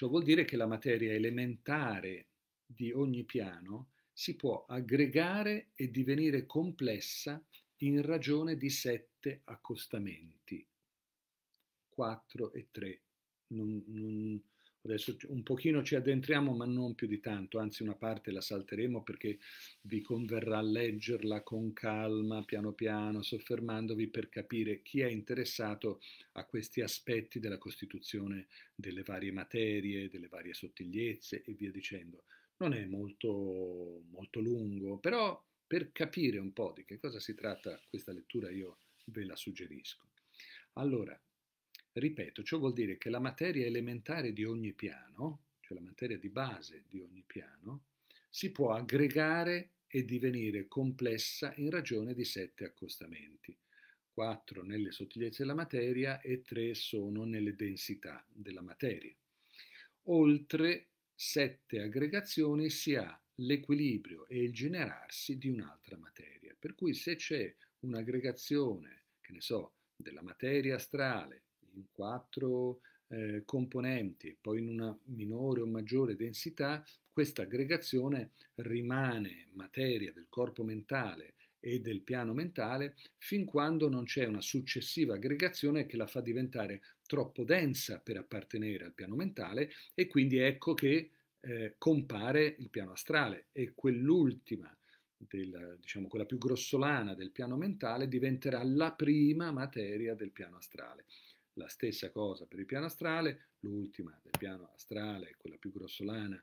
Ciò vuol dire che la materia elementare di ogni piano si può aggregare e divenire complessa in ragione di sette accostamenti. 4 e 3. Non, non, Adesso un pochino ci addentriamo, ma non più di tanto, anzi una parte la salteremo perché vi converrà leggerla con calma, piano piano, soffermandovi per capire chi è interessato a questi aspetti della Costituzione, delle varie materie, delle varie sottigliezze e via dicendo. Non è molto, molto lungo, però per capire un po' di che cosa si tratta questa lettura io ve la suggerisco. Allora, Ripeto, ciò vuol dire che la materia elementare di ogni piano, cioè la materia di base di ogni piano, si può aggregare e divenire complessa in ragione di sette accostamenti. 4 nelle sottigliezze della materia e 3 sono nelle densità della materia. Oltre sette aggregazioni si ha l'equilibrio e il generarsi di un'altra materia. Per cui se c'è un'aggregazione, che ne so, della materia astrale in quattro eh, componenti, poi in una minore o maggiore densità, questa aggregazione rimane materia del corpo mentale e del piano mentale fin quando non c'è una successiva aggregazione che la fa diventare troppo densa per appartenere al piano mentale e quindi ecco che eh, compare il piano astrale e quell'ultima, del, diciamo quella più grossolana del piano mentale diventerà la prima materia del piano astrale la stessa cosa per il piano astrale, l'ultima del piano astrale, quella più grossolana,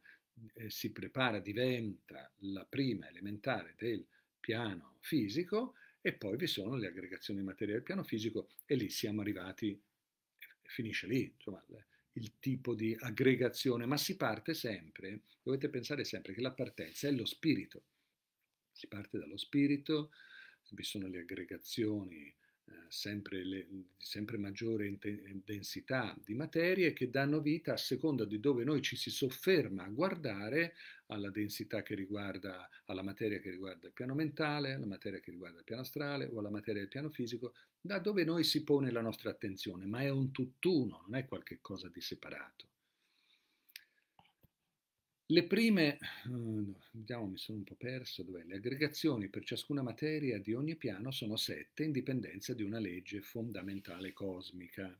eh, si prepara, diventa la prima elementare del piano fisico e poi vi sono le aggregazioni materiali del piano fisico e lì siamo arrivati, eh, finisce lì, insomma, il tipo di aggregazione, ma si parte sempre, dovete pensare sempre che la partenza è lo spirito, si parte dallo spirito, vi sono le aggregazioni eh, sempre, le, sempre maggiore densità di materie che danno vita, a seconda di dove noi ci si sofferma a guardare, alla densità che riguarda, alla materia che riguarda il piano mentale, alla materia che riguarda il piano astrale o alla materia del piano fisico, da dove noi si pone la nostra attenzione, ma è un tutt'uno, non è qualche cosa di separato. Le prime, vediamo, eh, mi sono un po' perso, dov'è? Le aggregazioni per ciascuna materia di ogni piano sono sette in dipendenza di una legge fondamentale cosmica.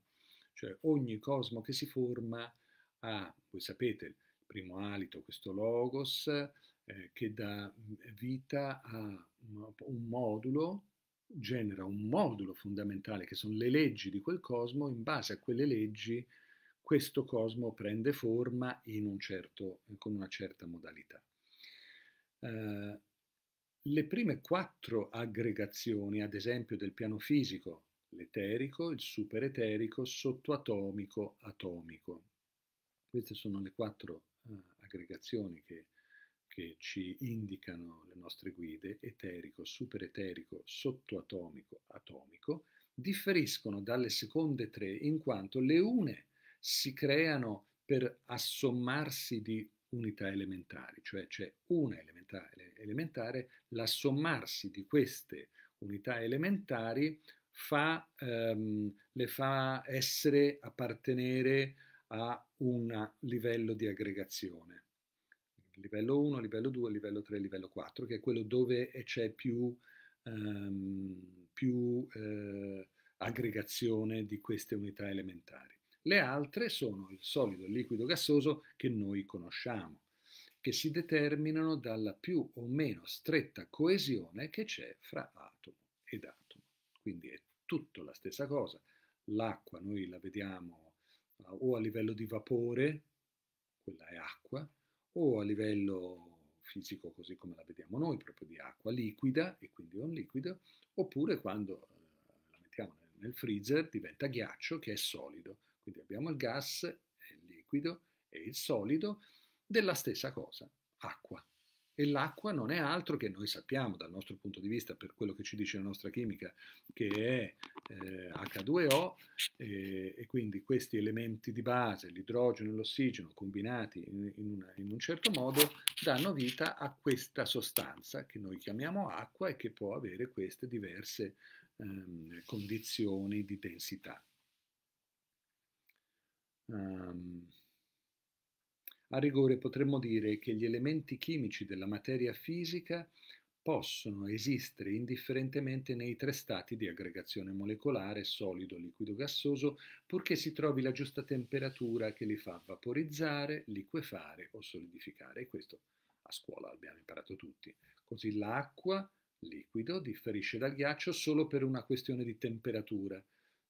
Cioè ogni cosmo che si forma ha, voi sapete, il primo alito, questo logos, eh, che dà mm, vita a un modulo, genera un modulo fondamentale che sono le leggi di quel cosmo, in base a quelle leggi questo cosmo prende forma un certo, con una certa modalità. Eh, le prime quattro aggregazioni, ad esempio del piano fisico, l'eterico, il supereterico, sottoatomico, atomico. Queste sono le quattro eh, aggregazioni che, che, ci indicano le nostre guide, eterico, supereterico, sottoatomico, atomico, differiscono dalle seconde tre in quanto le une si creano per assommarsi di unità elementari, cioè c'è una elementare, elementare l'assommarsi di queste unità elementari fa, ehm, le fa essere, appartenere a un livello di aggregazione. Livello 1, livello 2, livello 3, livello 4, che è quello dove c'è più, ehm, più eh, aggregazione di queste unità elementari. Le altre sono il solido e il liquido gassoso che noi conosciamo, che si determinano dalla più o meno stretta coesione che c'è fra atomo ed atomo. Quindi è tutto la stessa cosa. L'acqua noi la vediamo eh, o a livello di vapore, quella è acqua, o a livello fisico così come la vediamo noi, proprio di acqua liquida e quindi un liquido, oppure quando eh, la mettiamo nel freezer diventa ghiaccio che è solido quindi abbiamo il gas, il liquido e il solido della stessa cosa, acqua. E l'acqua non è altro che noi sappiamo dal nostro punto di vista, per quello che ci dice la nostra chimica, che è eh, H2O eh, e, quindi questi elementi di base, l'idrogeno e l'ossigeno, combinati in, in, una, in un certo modo, danno vita a questa sostanza che noi chiamiamo acqua e che può avere queste diverse ehm, condizioni di densità. Um, a rigore potremmo dire che gli elementi chimici della materia fisica possono esistere indifferentemente nei tre stati di aggregazione molecolare, solido, liquido, gassoso, purché si trovi la giusta temperatura che li fa vaporizzare, liquefare o solidificare. E questo a scuola abbiamo imparato tutti. Così l'acqua, liquido, differisce dal ghiaccio solo per una questione di temperatura,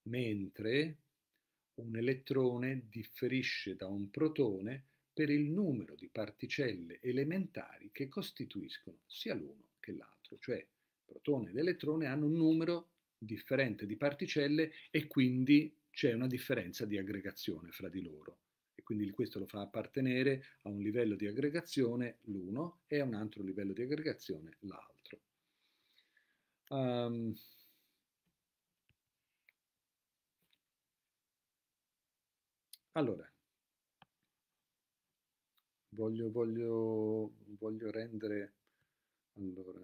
mentre un elettrone differisce da un protone per il numero di particelle elementari che costituiscono sia l'uno che l'altro, cioè protone ed elettrone hanno un numero differente di particelle e quindi c'è una differenza di aggregazione fra di loro. E quindi questo lo fa appartenere a un livello di aggregazione l'uno e a un altro livello di aggregazione l'altro. Um, Allora, voglio, voglio, voglio rendere... Allora,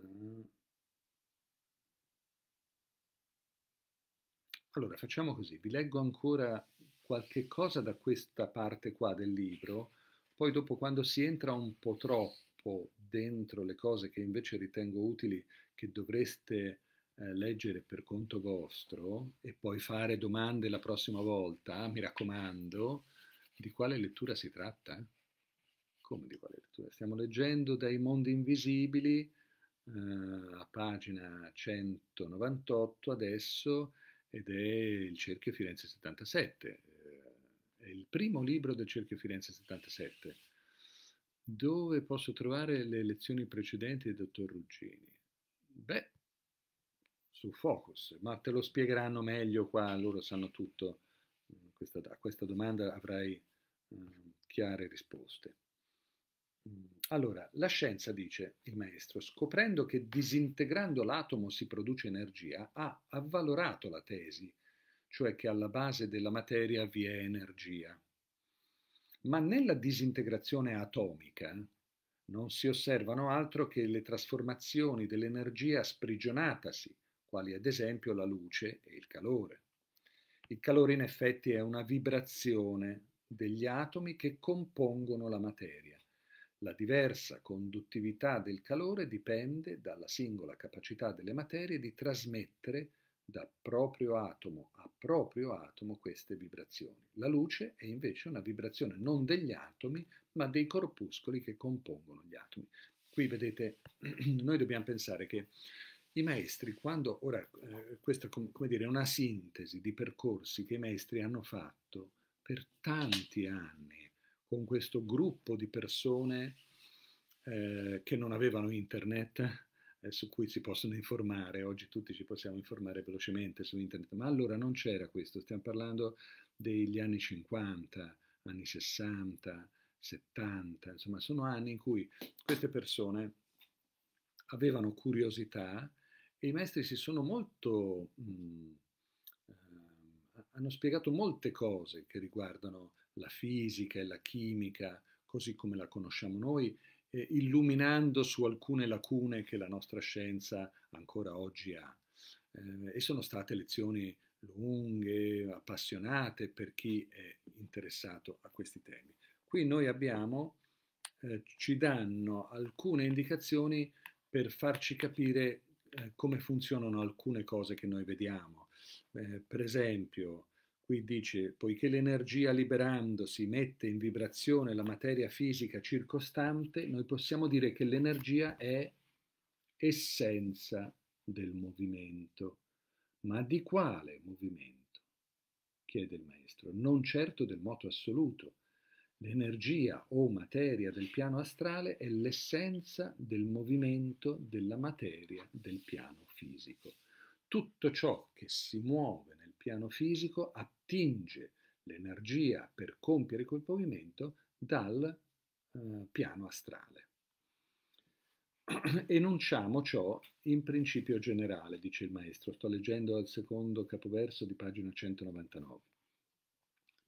allora, facciamo così, vi leggo ancora qualche cosa da questa parte qua del libro, poi dopo quando si entra un po' troppo dentro le cose che invece ritengo utili, che dovreste eh, leggere per conto vostro e poi fare domande la prossima volta, mi raccomando, di quale lettura si tratta? Come di quale lettura? Stiamo leggendo dai mondi invisibili eh, a pagina 198 adesso ed è il Cerchio Firenze 77, eh, è il primo libro del Cerchio Firenze 77 dove posso trovare le lezioni precedenti del dottor Ruggini? Beh, su Focus, ma te lo spiegheranno meglio qua, loro sanno tutto. Mm, questa, a questa domanda avrai um, chiare risposte. Mm, allora, la scienza, dice il maestro, scoprendo che disintegrando l'atomo si produce energia, ha avvalorato la tesi, cioè che alla base della materia vi è energia. Ma nella disintegrazione atomica non si osservano altro che le trasformazioni dell'energia sprigionatasi quali ad esempio la luce e il calore. Il calore in effetti è una vibrazione degli atomi che compongono la materia. La diversa conduttività del calore dipende dalla singola capacità delle materie di trasmettere da proprio atomo a proprio atomo queste vibrazioni. La luce è invece una vibrazione non degli atomi, ma dei corpuscoli che compongono gli atomi. Qui vedete, [CLEARS THROAT] noi dobbiamo pensare che i maestri, quando, ora, eh, questa come dire, è una sintesi di percorsi che i maestri hanno fatto per tanti anni con questo gruppo di persone eh, che non avevano internet, eh, su cui si possono informare, oggi tutti ci possiamo informare velocemente su internet, ma allora non c'era questo, stiamo parlando degli anni 50, anni 60, 70, insomma sono anni in cui queste persone avevano curiosità, e i maestri si sono molto, mh, mm, ehm, hanno spiegato molte cose che riguardano la fisica e la chimica, così come la conosciamo noi, eh, illuminando su alcune lacune che la nostra scienza ancora oggi ha. Eh, e sono state lezioni lunghe, appassionate per chi è interessato a questi temi. Qui noi abbiamo, eh, ci danno alcune indicazioni per farci capire eh, come funzionano alcune cose che noi vediamo. Eh, per esempio, qui dice, poiché l'energia liberandosi mette in vibrazione la materia fisica circostante, noi possiamo dire che l'energia è essenza del movimento. Ma di quale movimento? chiede il maestro. Non certo del moto assoluto, L'energia o materia del piano astrale è l'essenza del movimento della materia del piano fisico. Tutto ciò che si muove nel piano fisico attinge l'energia per compiere quel movimento dal eh, piano astrale. [CLEARS THROAT] Enunciamo ciò in principio generale, dice il maestro, sto leggendo al secondo capoverso di pagina 199.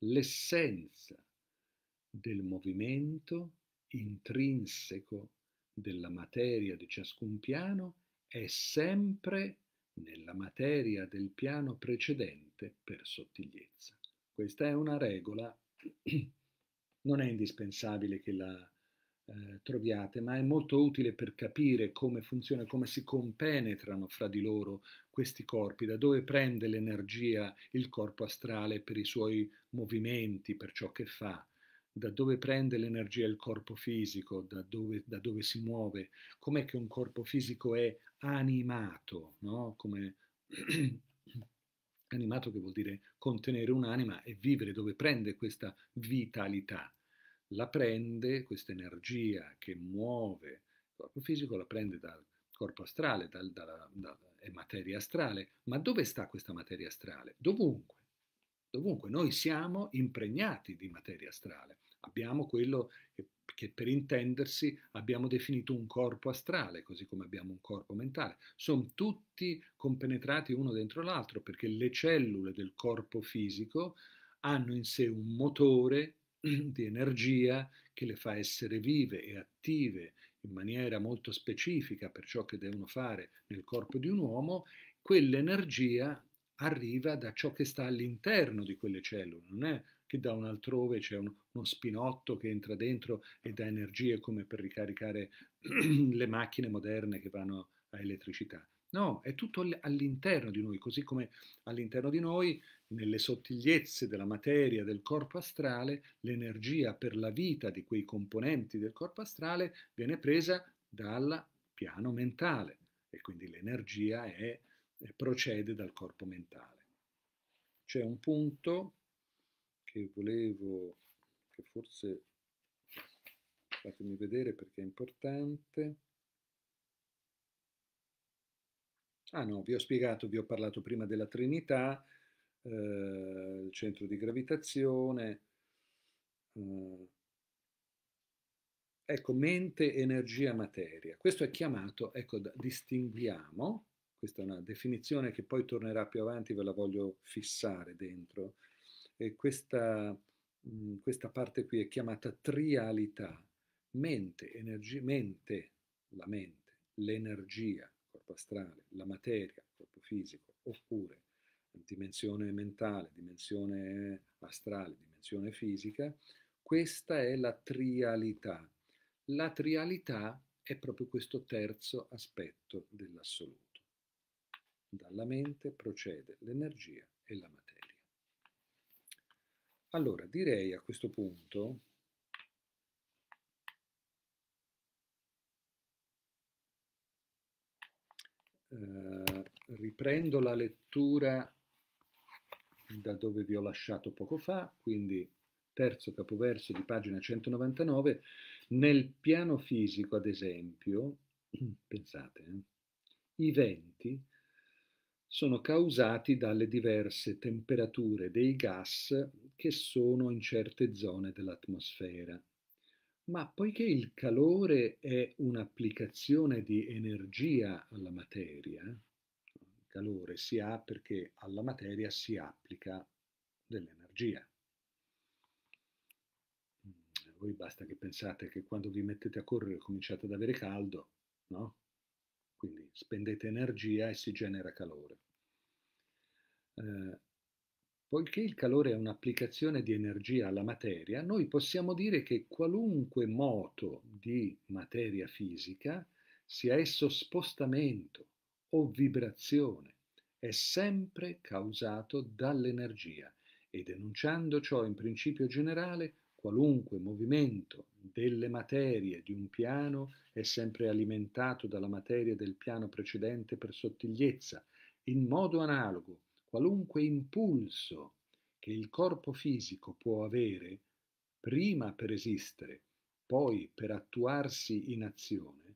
L'essenza del movimento intrinseco della materia di ciascun piano è sempre nella materia del piano precedente per sottigliezza. Questa è una regola, [CLEARS THROAT] non è indispensabile che la eh, troviate, ma è molto utile per capire come funziona, come si compenetrano fra di loro questi corpi, da dove prende l'energia il corpo astrale per i suoi movimenti, per ciò che fa, da dove prende l'energia il corpo fisico, da dove, da dove si muove, com'è che un corpo fisico è animato, no? Come [CLEARS THROAT] animato che vuol dire contenere un'anima e vivere, dove prende questa vitalità. La prende, questa energia che muove il corpo fisico, la prende dal corpo astrale, dal, dalla, dalla, è materia astrale, ma dove sta questa materia astrale? Dovunque Dovunque noi siamo impregnati di materia astrale. Abbiamo quello che, che per intendersi abbiamo definito un corpo astrale, così come abbiamo un corpo mentale. Sono tutti compenetrati uno dentro l'altro perché le cellule del corpo fisico hanno in sé un motore [CLEARS THROAT] di energia che le fa essere vive e attive in maniera molto specifica per ciò che devono fare nel corpo di un uomo, quell'energia arriva da ciò che sta all'interno di quelle cellule, non è che da un altrove c'è un, uno spinotto che entra dentro e dà energie come per ricaricare [CLEARS THROAT] le macchine moderne che vanno a elettricità. No, è tutto all'interno di noi, così come all'interno di noi, nelle sottigliezze della materia del corpo astrale, l'energia per la vita di quei componenti del corpo astrale viene presa dal piano mentale e quindi l'energia è procede dal corpo mentale. C'è un punto che volevo, che forse fatemi vedere perché è importante. Ah no, vi ho spiegato, vi ho parlato prima della Trinità, eh, il centro di gravitazione. Eh, ecco, mente, energia, materia. Questo è chiamato, ecco, distinguiamo questa è una definizione che poi tornerà più avanti, ve la voglio fissare dentro, e questa, mh, mm, questa parte qui è chiamata trialità, mente, energi- mente, la mente, l'energia, corpo astrale, la materia, corpo fisico, oppure dimensione mentale, dimensione astrale, dimensione fisica, questa è la trialità. La trialità è proprio questo terzo aspetto dell'assoluto dalla mente procede l'energia e la materia. Allora, direi a questo punto eh, riprendo la lettura da dove vi ho lasciato poco fa, quindi terzo capoverso di pagina 199, nel piano fisico, ad esempio, [CLEARS THROAT] pensate, eh, i venti sono causati dalle diverse temperature dei gas che sono in certe zone dell'atmosfera. Ma poiché il calore è un'applicazione di energia alla materia, il calore si ha perché alla materia si applica dell'energia. Mm, voi basta che pensate che quando vi mettete a correre cominciate ad avere caldo, no? Quindi spendete energia e si genera calore. Eh, poiché il calore è un'applicazione di energia alla materia, noi possiamo dire che qualunque moto di materia fisica, sia esso spostamento o vibrazione, è sempre causato dall'energia e denunciando ciò in principio generale, qualunque movimento delle materie di un piano è sempre alimentato dalla materia del piano precedente per sottigliezza. In modo analogo, qualunque impulso che il corpo fisico può avere, prima per esistere, poi per attuarsi in azione,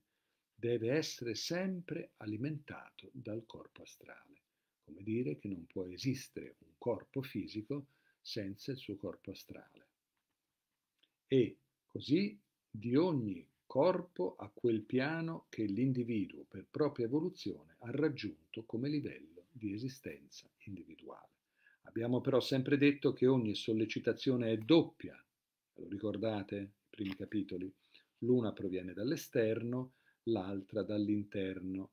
deve essere sempre alimentato dal corpo astrale. Come dire che non può esistere un corpo fisico senza il suo corpo astrale. E così di ogni corpo a quel piano che l'individuo per propria evoluzione ha raggiunto come livello di esistenza individuale. Abbiamo però sempre detto che ogni sollecitazione è doppia, lo ricordate i primi capitoli? L'una proviene dall'esterno, l'altra dall'interno.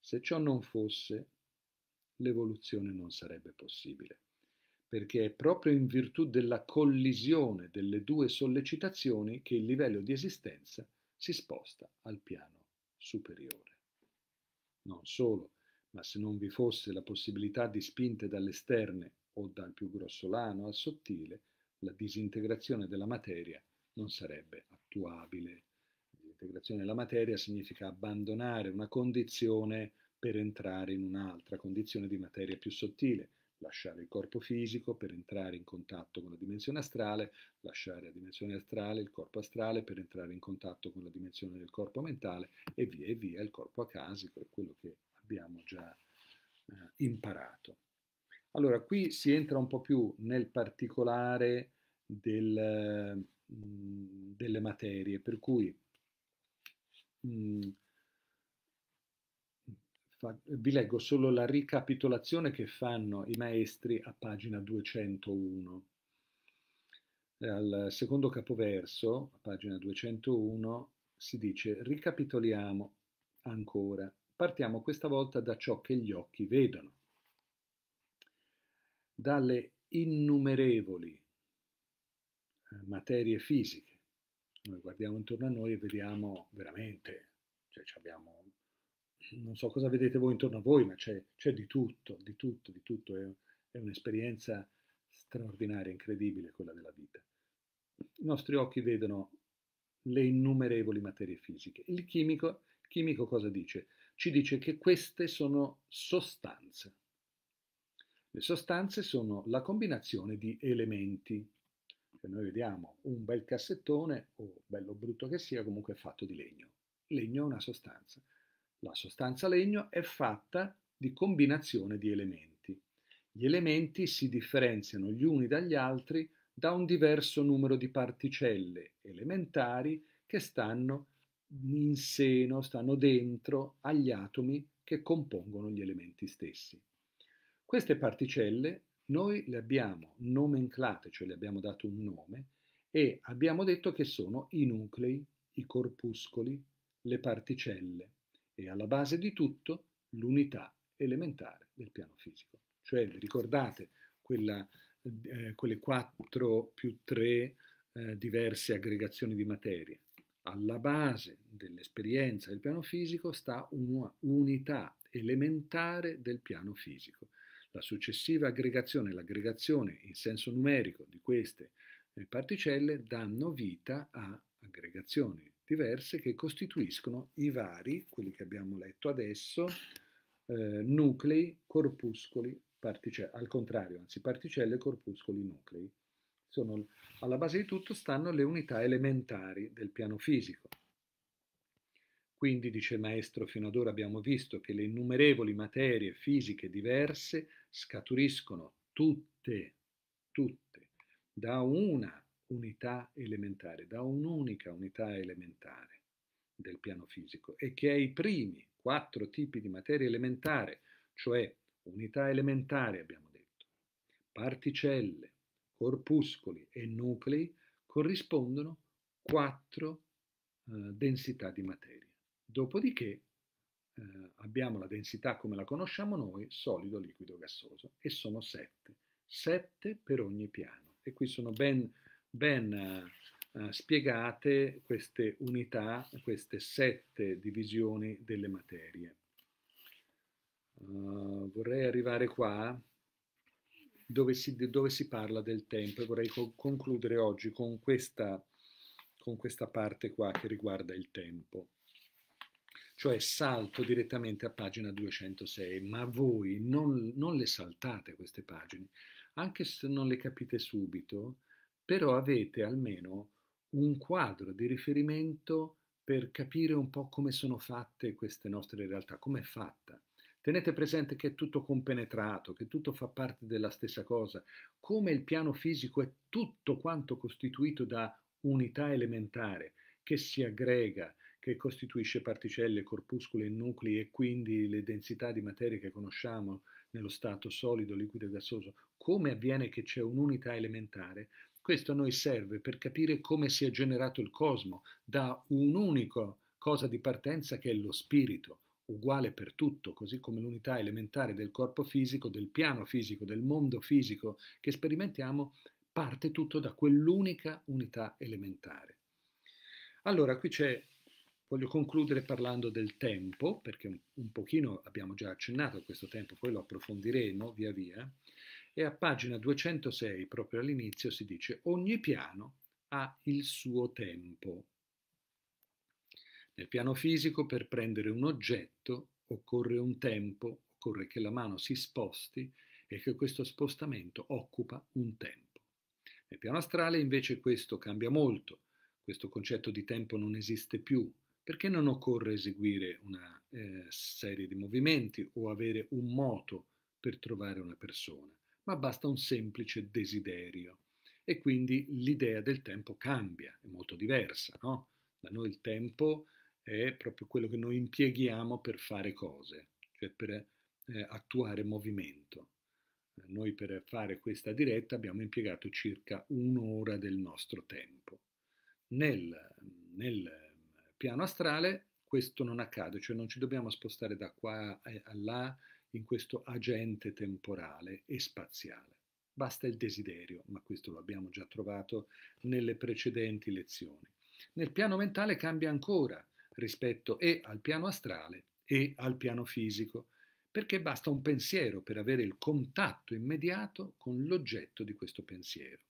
Se ciò non fosse, l'evoluzione non sarebbe possibile, perché è proprio in virtù della collisione delle due sollecitazioni che il livello di esistenza si sposta al piano superiore. Non solo, ma se non vi fosse la possibilità di spinte dall'esterne o dal più grossolano al sottile, la disintegrazione della materia non sarebbe attuabile. L'integrazione della materia significa abbandonare una condizione per entrare in un'altra condizione di materia più sottile, lasciare il corpo fisico per entrare in contatto con la dimensione astrale, lasciare la dimensione astrale, il corpo astrale per entrare in contatto con la dimensione del corpo mentale e via e via il corpo a casi, quello che abbiamo già eh, imparato. Allora, qui si entra un po' più nel particolare del, mh, mm, delle materie, per cui mh, mm, fa, vi leggo solo la ricapitolazione che fanno i maestri a pagina 201 eh, al secondo capoverso, pagina 201, si dice ricapitoliamo ancora Partiamo questa volta da ciò che gli occhi vedono, dalle innumerevoli eh, materie fisiche. Noi guardiamo intorno a noi e vediamo veramente, cioè abbiamo, non so cosa vedete voi intorno a voi, ma c'è, di tutto, di tutto, di tutto. È, è un'esperienza straordinaria, incredibile quella della vita. I nostri occhi vedono le innumerevoli materie fisiche. Il chimico, il chimico cosa dice? ci dice che queste sono sostanze. Le sostanze sono la combinazione di elementi. Se noi vediamo un bel cassettone, o bello brutto che sia, comunque è fatto di legno. Legno è una sostanza. La sostanza legno è fatta di combinazione di elementi. Gli elementi si differenziano gli uni dagli altri da un diverso numero di particelle elementari che stanno in seno, stanno dentro agli atomi che compongono gli elementi stessi. Queste particelle noi le abbiamo nomenclate, cioè le abbiamo dato un nome, e abbiamo detto che sono i nuclei, i corpuscoli, le particelle e alla base di tutto l'unità elementare del piano fisico. Cioè, vi ricordate quella, eh, quelle 4 più 3 eh, diverse aggregazioni di materia? alla base dell'esperienza del piano fisico sta una unità elementare del piano fisico. La successiva aggregazione e l'aggregazione in senso numerico di queste eh, particelle danno vita a aggregazioni diverse che costituiscono i vari, quelli che abbiamo letto adesso, eh, nuclei, corpuscoli, particelle, al contrario, anzi particelle, corpuscoli, nuclei. Sono, alla base di tutto stanno le unità elementari del piano fisico. Quindi, dice il maestro, fino ad ora abbiamo visto che le innumerevoli materie fisiche diverse scaturiscono tutte, tutte, da una unità elementare, da un'unica unità elementare del piano fisico e che ai primi quattro tipi di materia elementare, cioè unità elementare abbiamo detto, particelle, corpuscoli e nuclei corrispondono quattro eh, densità di materia. Dopodiché eh, abbiamo la densità come la conosciamo noi, solido, liquido, gassoso, e sono sette, sette per ogni piano. E qui sono ben, ben eh, eh spiegate queste unità, queste sette divisioni delle materie. Uh, vorrei arrivare qua dove si, dove si parla del tempo e vorrei co- concludere oggi con questa, con questa parte qua che riguarda il tempo. Cioè salto direttamente a pagina 206, ma voi non, non le saltate queste pagine, anche se non le capite subito, però avete almeno un quadro di riferimento per capire un po' come sono fatte queste nostre realtà, come è fatta. Tenete presente che è tutto compenetrato, che tutto fa parte della stessa cosa, come il piano fisico è tutto quanto costituito da unità elementare che si aggrega, che costituisce particelle, corpuscoli e nuclei e quindi le densità di materia che conosciamo nello stato solido, liquido e gassoso. Come avviene che c'è un'unità elementare? Questo a noi serve per capire come si è generato il cosmo da un'unica cosa di partenza che è lo spirito uguale per tutto, così come l'unità elementare del corpo fisico, del piano fisico, del mondo fisico che sperimentiamo, parte tutto da quell'unica unità elementare. Allora, qui c'è, voglio concludere parlando del tempo, perché un, pochino abbiamo già accennato a questo tempo, poi lo approfondiremo via via, e a pagina 206, proprio all'inizio, si dice ogni piano ha il suo tempo. Nel piano fisico per prendere un oggetto occorre un tempo, occorre che la mano si sposti e che questo spostamento occupa un tempo. Nel piano astrale invece questo cambia molto, questo concetto di tempo non esiste più, perché non occorre eseguire una eh, serie di movimenti o avere un moto per trovare una persona, ma basta un semplice desiderio. E quindi l'idea del tempo cambia, è molto diversa. No? Da noi il tempo è proprio quello che noi impieghiamo per fare cose, cioè per eh, attuare movimento. Noi per fare questa diretta abbiamo impiegato circa un'ora del nostro tempo. Nel, nel piano astrale questo non accade, cioè non ci dobbiamo spostare da qua a là in questo agente temporale e spaziale. Basta il desiderio, ma questo lo abbiamo già trovato nelle precedenti lezioni. Nel piano mentale cambia ancora, rispetto e al piano astrale e al piano fisico, perché basta un pensiero per avere il contatto immediato con l'oggetto di questo pensiero.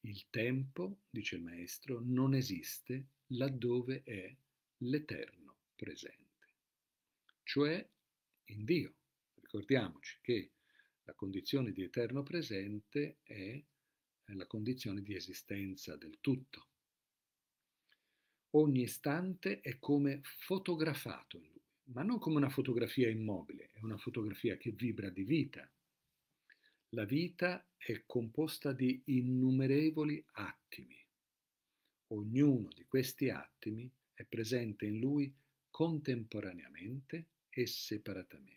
Il tempo, dice il maestro, non esiste laddove è l'eterno presente, cioè in Dio. Ricordiamoci che la condizione di eterno presente è la condizione di esistenza del tutto. Ogni istante è come fotografato in lui, ma non come una fotografia immobile, è una fotografia che vibra di vita. La vita è composta di innumerevoli attimi. Ognuno di questi attimi è presente in lui contemporaneamente e separatamente.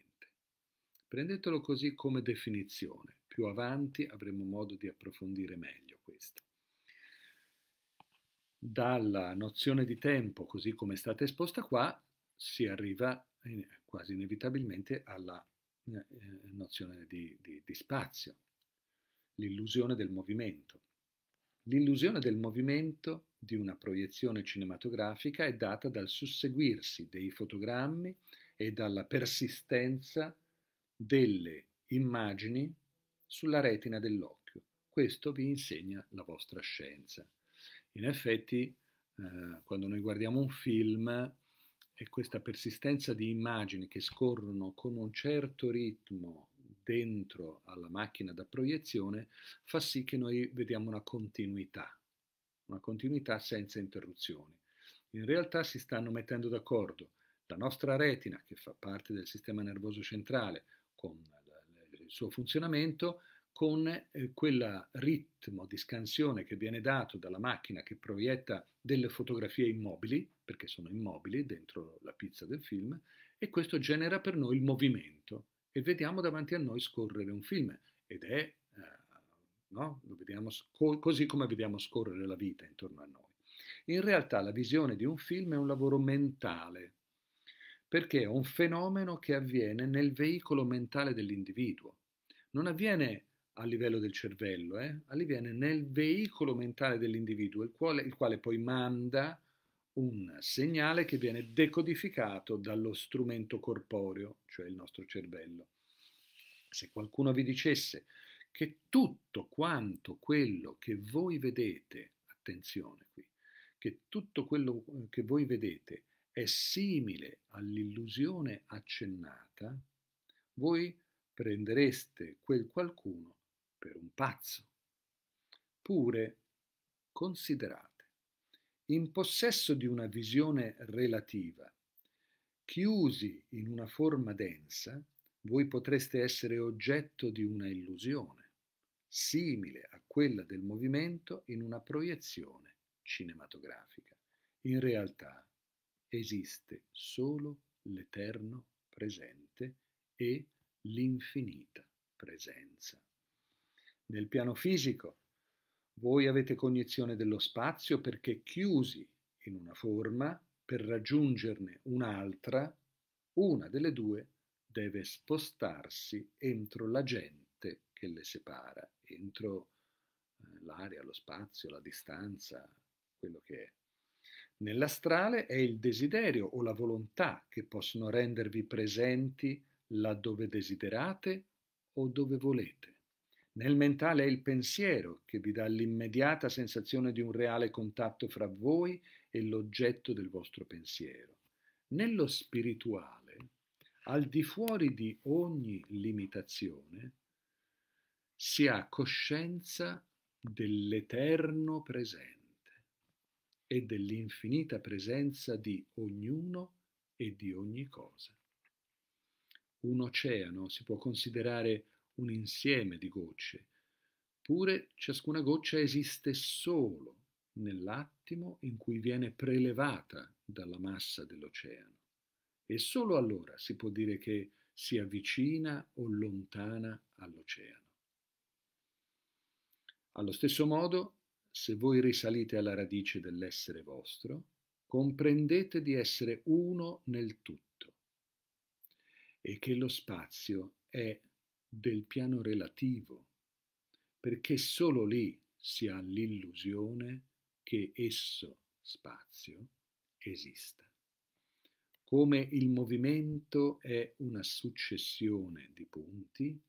Prendetelo così come definizione, più avanti avremo modo di approfondire meglio questo dalla nozione di tempo, così come è stata esposta qua, si arriva eh, quasi inevitabilmente alla eh, eh, nozione di, di, di spazio, l'illusione del movimento. L'illusione del movimento di una proiezione cinematografica è data dal susseguirsi dei fotogrammi e dalla persistenza delle immagini sulla retina dell'occhio. Questo vi insegna la vostra scienza. In effetti, eh, quando noi guardiamo un film, è questa persistenza di immagini che scorrono con un certo ritmo dentro alla macchina da proiezione fa sì che noi vediamo una continuità, una continuità senza interruzioni. In realtà si stanno mettendo d'accordo la nostra retina, che fa parte del sistema nervoso centrale, con il suo funzionamento, con eh, quel ritmo di scansione che viene dato dalla macchina che proietta delle fotografie immobili, perché sono immobili dentro la pizza del film, e questo genera per noi il movimento e vediamo davanti a noi scorrere un film ed è, eh, no? Lo vediamo così come vediamo scorrere la vita intorno a noi. In realtà la visione di un film è un lavoro mentale, perché è un fenomeno che avviene nel veicolo mentale dell'individuo. Non avviene a livello del cervello, eh? avviene nel veicolo mentale dell'individuo, il quale, il quale poi manda un segnale che viene decodificato dallo strumento corporeo, cioè il nostro cervello. Se qualcuno vi dicesse che tutto quanto quello che voi vedete, attenzione qui, che tutto quello eh, che voi vedete è simile all'illusione accennata, voi prendereste quel qualcuno per un pazzo, pure considerate in possesso di una visione relativa, chiusi in una forma densa, voi potreste essere oggetto di una illusione, simile a quella del movimento in una proiezione cinematografica. In realtà esiste solo l'eterno presente e l'infinita presenza. Nel piano fisico, voi avete cognizione dello spazio perché chiusi in una forma, per raggiungerne un'altra, una delle due deve spostarsi entro la gente che le separa, entro eh, l'aria, lo spazio, la distanza, quello che è. Nell'astrale è il desiderio o la volontà che possono rendervi presenti laddove desiderate o dove volete. Nel mentale è il pensiero che vi dà l'immediata sensazione di un reale contatto fra voi e l'oggetto del vostro pensiero. Nello spirituale, al di fuori di ogni limitazione, si ha coscienza dell'eterno presente e dell'infinita presenza di ognuno e di ogni cosa. Un oceano si può considerare un insieme di gocce, pure ciascuna goccia esiste solo nell'attimo in cui viene prelevata dalla massa dell'oceano. E solo allora si può dire che si avvicina o lontana all'oceano. Allo stesso modo, se voi risalite alla radice dell'essere vostro, comprendete di essere uno nel tutto e che lo spazio è del piano relativo, perché solo lì si ha l'illusione che esso, spazio, esista. Come il movimento è una successione di punti,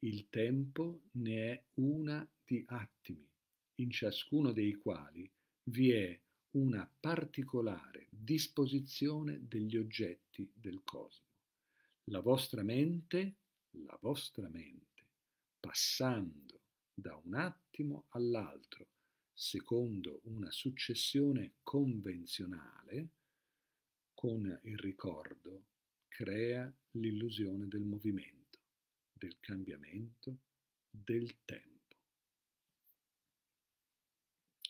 il tempo ne è una di attimi, in ciascuno dei quali vi è una particolare disposizione degli oggetti del cosmo. La vostra mente la vostra mente, passando da un attimo all'altro, secondo una successione convenzionale, con il ricordo, crea l'illusione del movimento, del cambiamento, del tempo.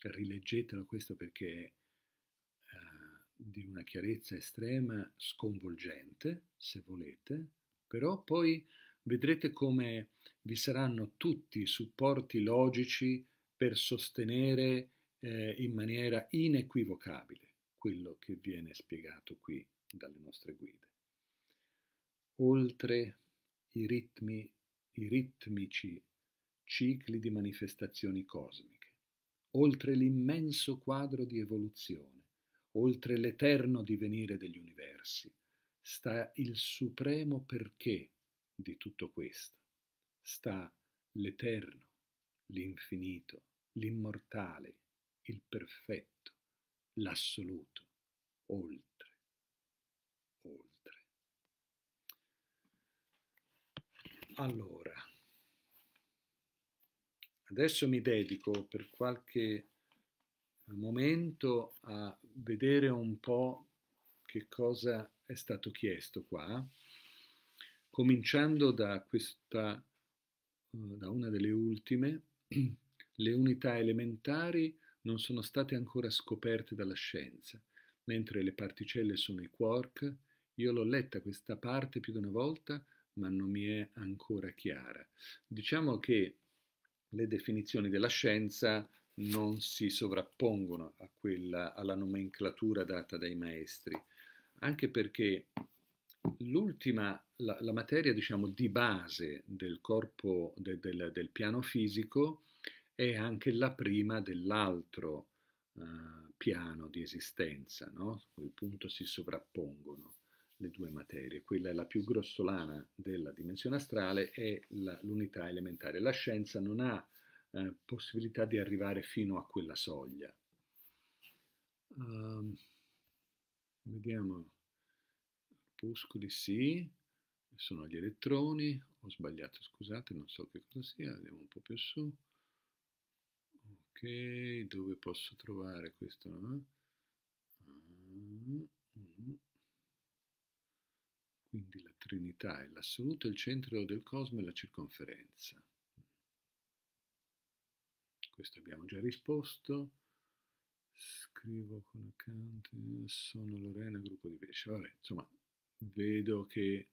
Rileggetelo questo perché è uh, di una chiarezza estrema, sconvolgente, se volete, però poi vedrete come vi saranno tutti i supporti logici per sostenere eh, in maniera inequivocabile quello che viene spiegato qui dalle nostre guide. Oltre i ritmi, i ritmici cicli di manifestazioni cosmiche, oltre l'immenso quadro di evoluzione, oltre l'eterno divenire degli universi, sta il supremo perché di tutto questo sta l'eterno, l'infinito, l'immortale, il perfetto, l'assoluto, oltre, oltre. Allora, adesso mi dedico per qualche momento a vedere un po' che cosa è stato chiesto qua cominciando da questa, eh, da una delle ultime, [CLEARS THROAT] le unità elementari non sono state ancora scoperte dalla scienza, mentre le particelle sono i quark. Io l'ho letta questa parte più di una volta, ma non mi è ancora chiara. Diciamo che le definizioni della scienza non si sovrappongono quella, alla nomenclatura data dai maestri, anche perché l'ultima, la, la, materia diciamo, di base del corpo, de, del, del, piano fisico, è anche la prima dell'altro uh, piano di esistenza, no? a quel punto si sovrappongono le due materie. Quella è la più grossolana della dimensione astrale e l'unità elementare. La scienza non ha eh, possibilità di arrivare fino a quella soglia. Um, vediamo opuscoli, sì, sono gli elettroni, ho sbagliato, scusate, non so che cosa sia, andiamo un po' più su. Ok, dove posso trovare questo? No? Mm, mm. Quindi la Trinità è l'assoluto, il centro del cosmo e la circonferenza. Questo abbiamo già risposto. Scrivo con accanto, sono Lorena, gruppo di pesce. Vabbè, insomma, vedo che,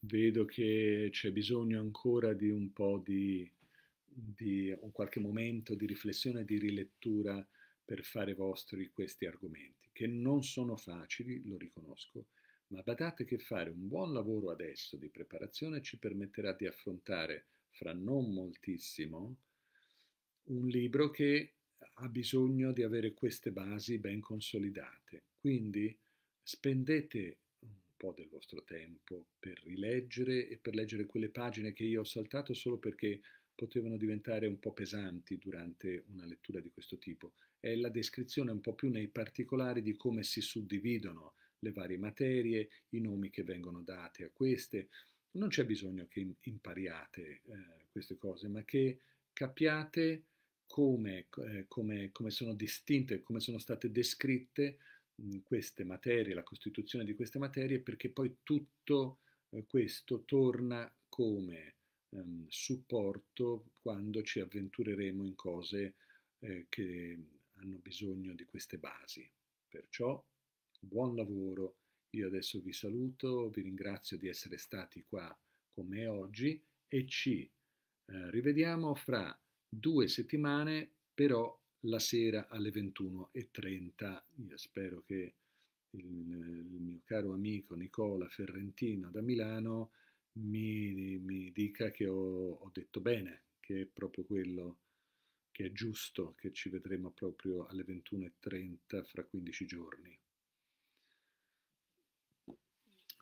vedo che c'è bisogno ancora di un po' di, di un qualche momento di riflessione, di rilettura per fare vostri questi argomenti, che non sono facili, lo riconosco, ma badate che fare un buon lavoro adesso di preparazione ci permetterà di affrontare fra non moltissimo un libro che ha bisogno di avere queste basi ben consolidate. Quindi spendete po' del vostro tempo per rileggere e per leggere quelle pagine che io ho saltato solo perché potevano diventare un po' pesanti durante una lettura di questo tipo. È la descrizione un po' più nei particolari di come si suddividono le varie materie, i nomi che vengono dati a queste. Non c'è bisogno che impariate eh, queste cose, ma che capiate come, eh, come, come sono distinte, come sono state descritte queste materie, la costituzione di queste materie, perché poi tutto eh, questo torna come ehm, supporto quando ci avventureremo in cose eh, che hanno bisogno di queste basi. Perciò buon lavoro, io adesso vi saluto, vi ringrazio di essere stati qua con me oggi e ci eh, rivediamo fra due settimane, però la sera alle 21.30. Io spero che il, il, mio caro amico Nicola Ferrentino da Milano mi, mi dica che ho, ho, detto bene, che è proprio quello che è giusto, che ci vedremo proprio alle 21.30 fra 15 giorni.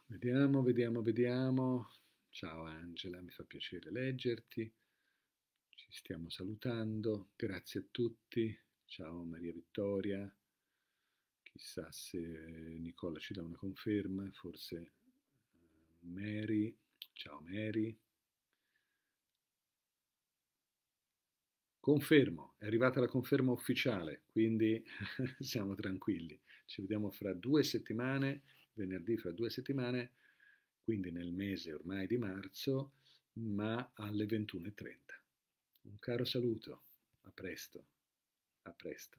Vediamo, vediamo, vediamo. Ciao Angela, mi fa piacere leggerti. Ci stiamo salutando, grazie a tutti, ciao Maria Vittoria, chissà se Nicola ci dà una conferma, forse eh, Mary, ciao Mary. Confermo, è arrivata la conferma ufficiale, quindi [LAUGHS] siamo tranquilli. Ci vediamo fra due settimane, venerdì fra due settimane, quindi nel mese ormai di marzo, ma alle 21.30. Un caro saluto, a presto, a presto.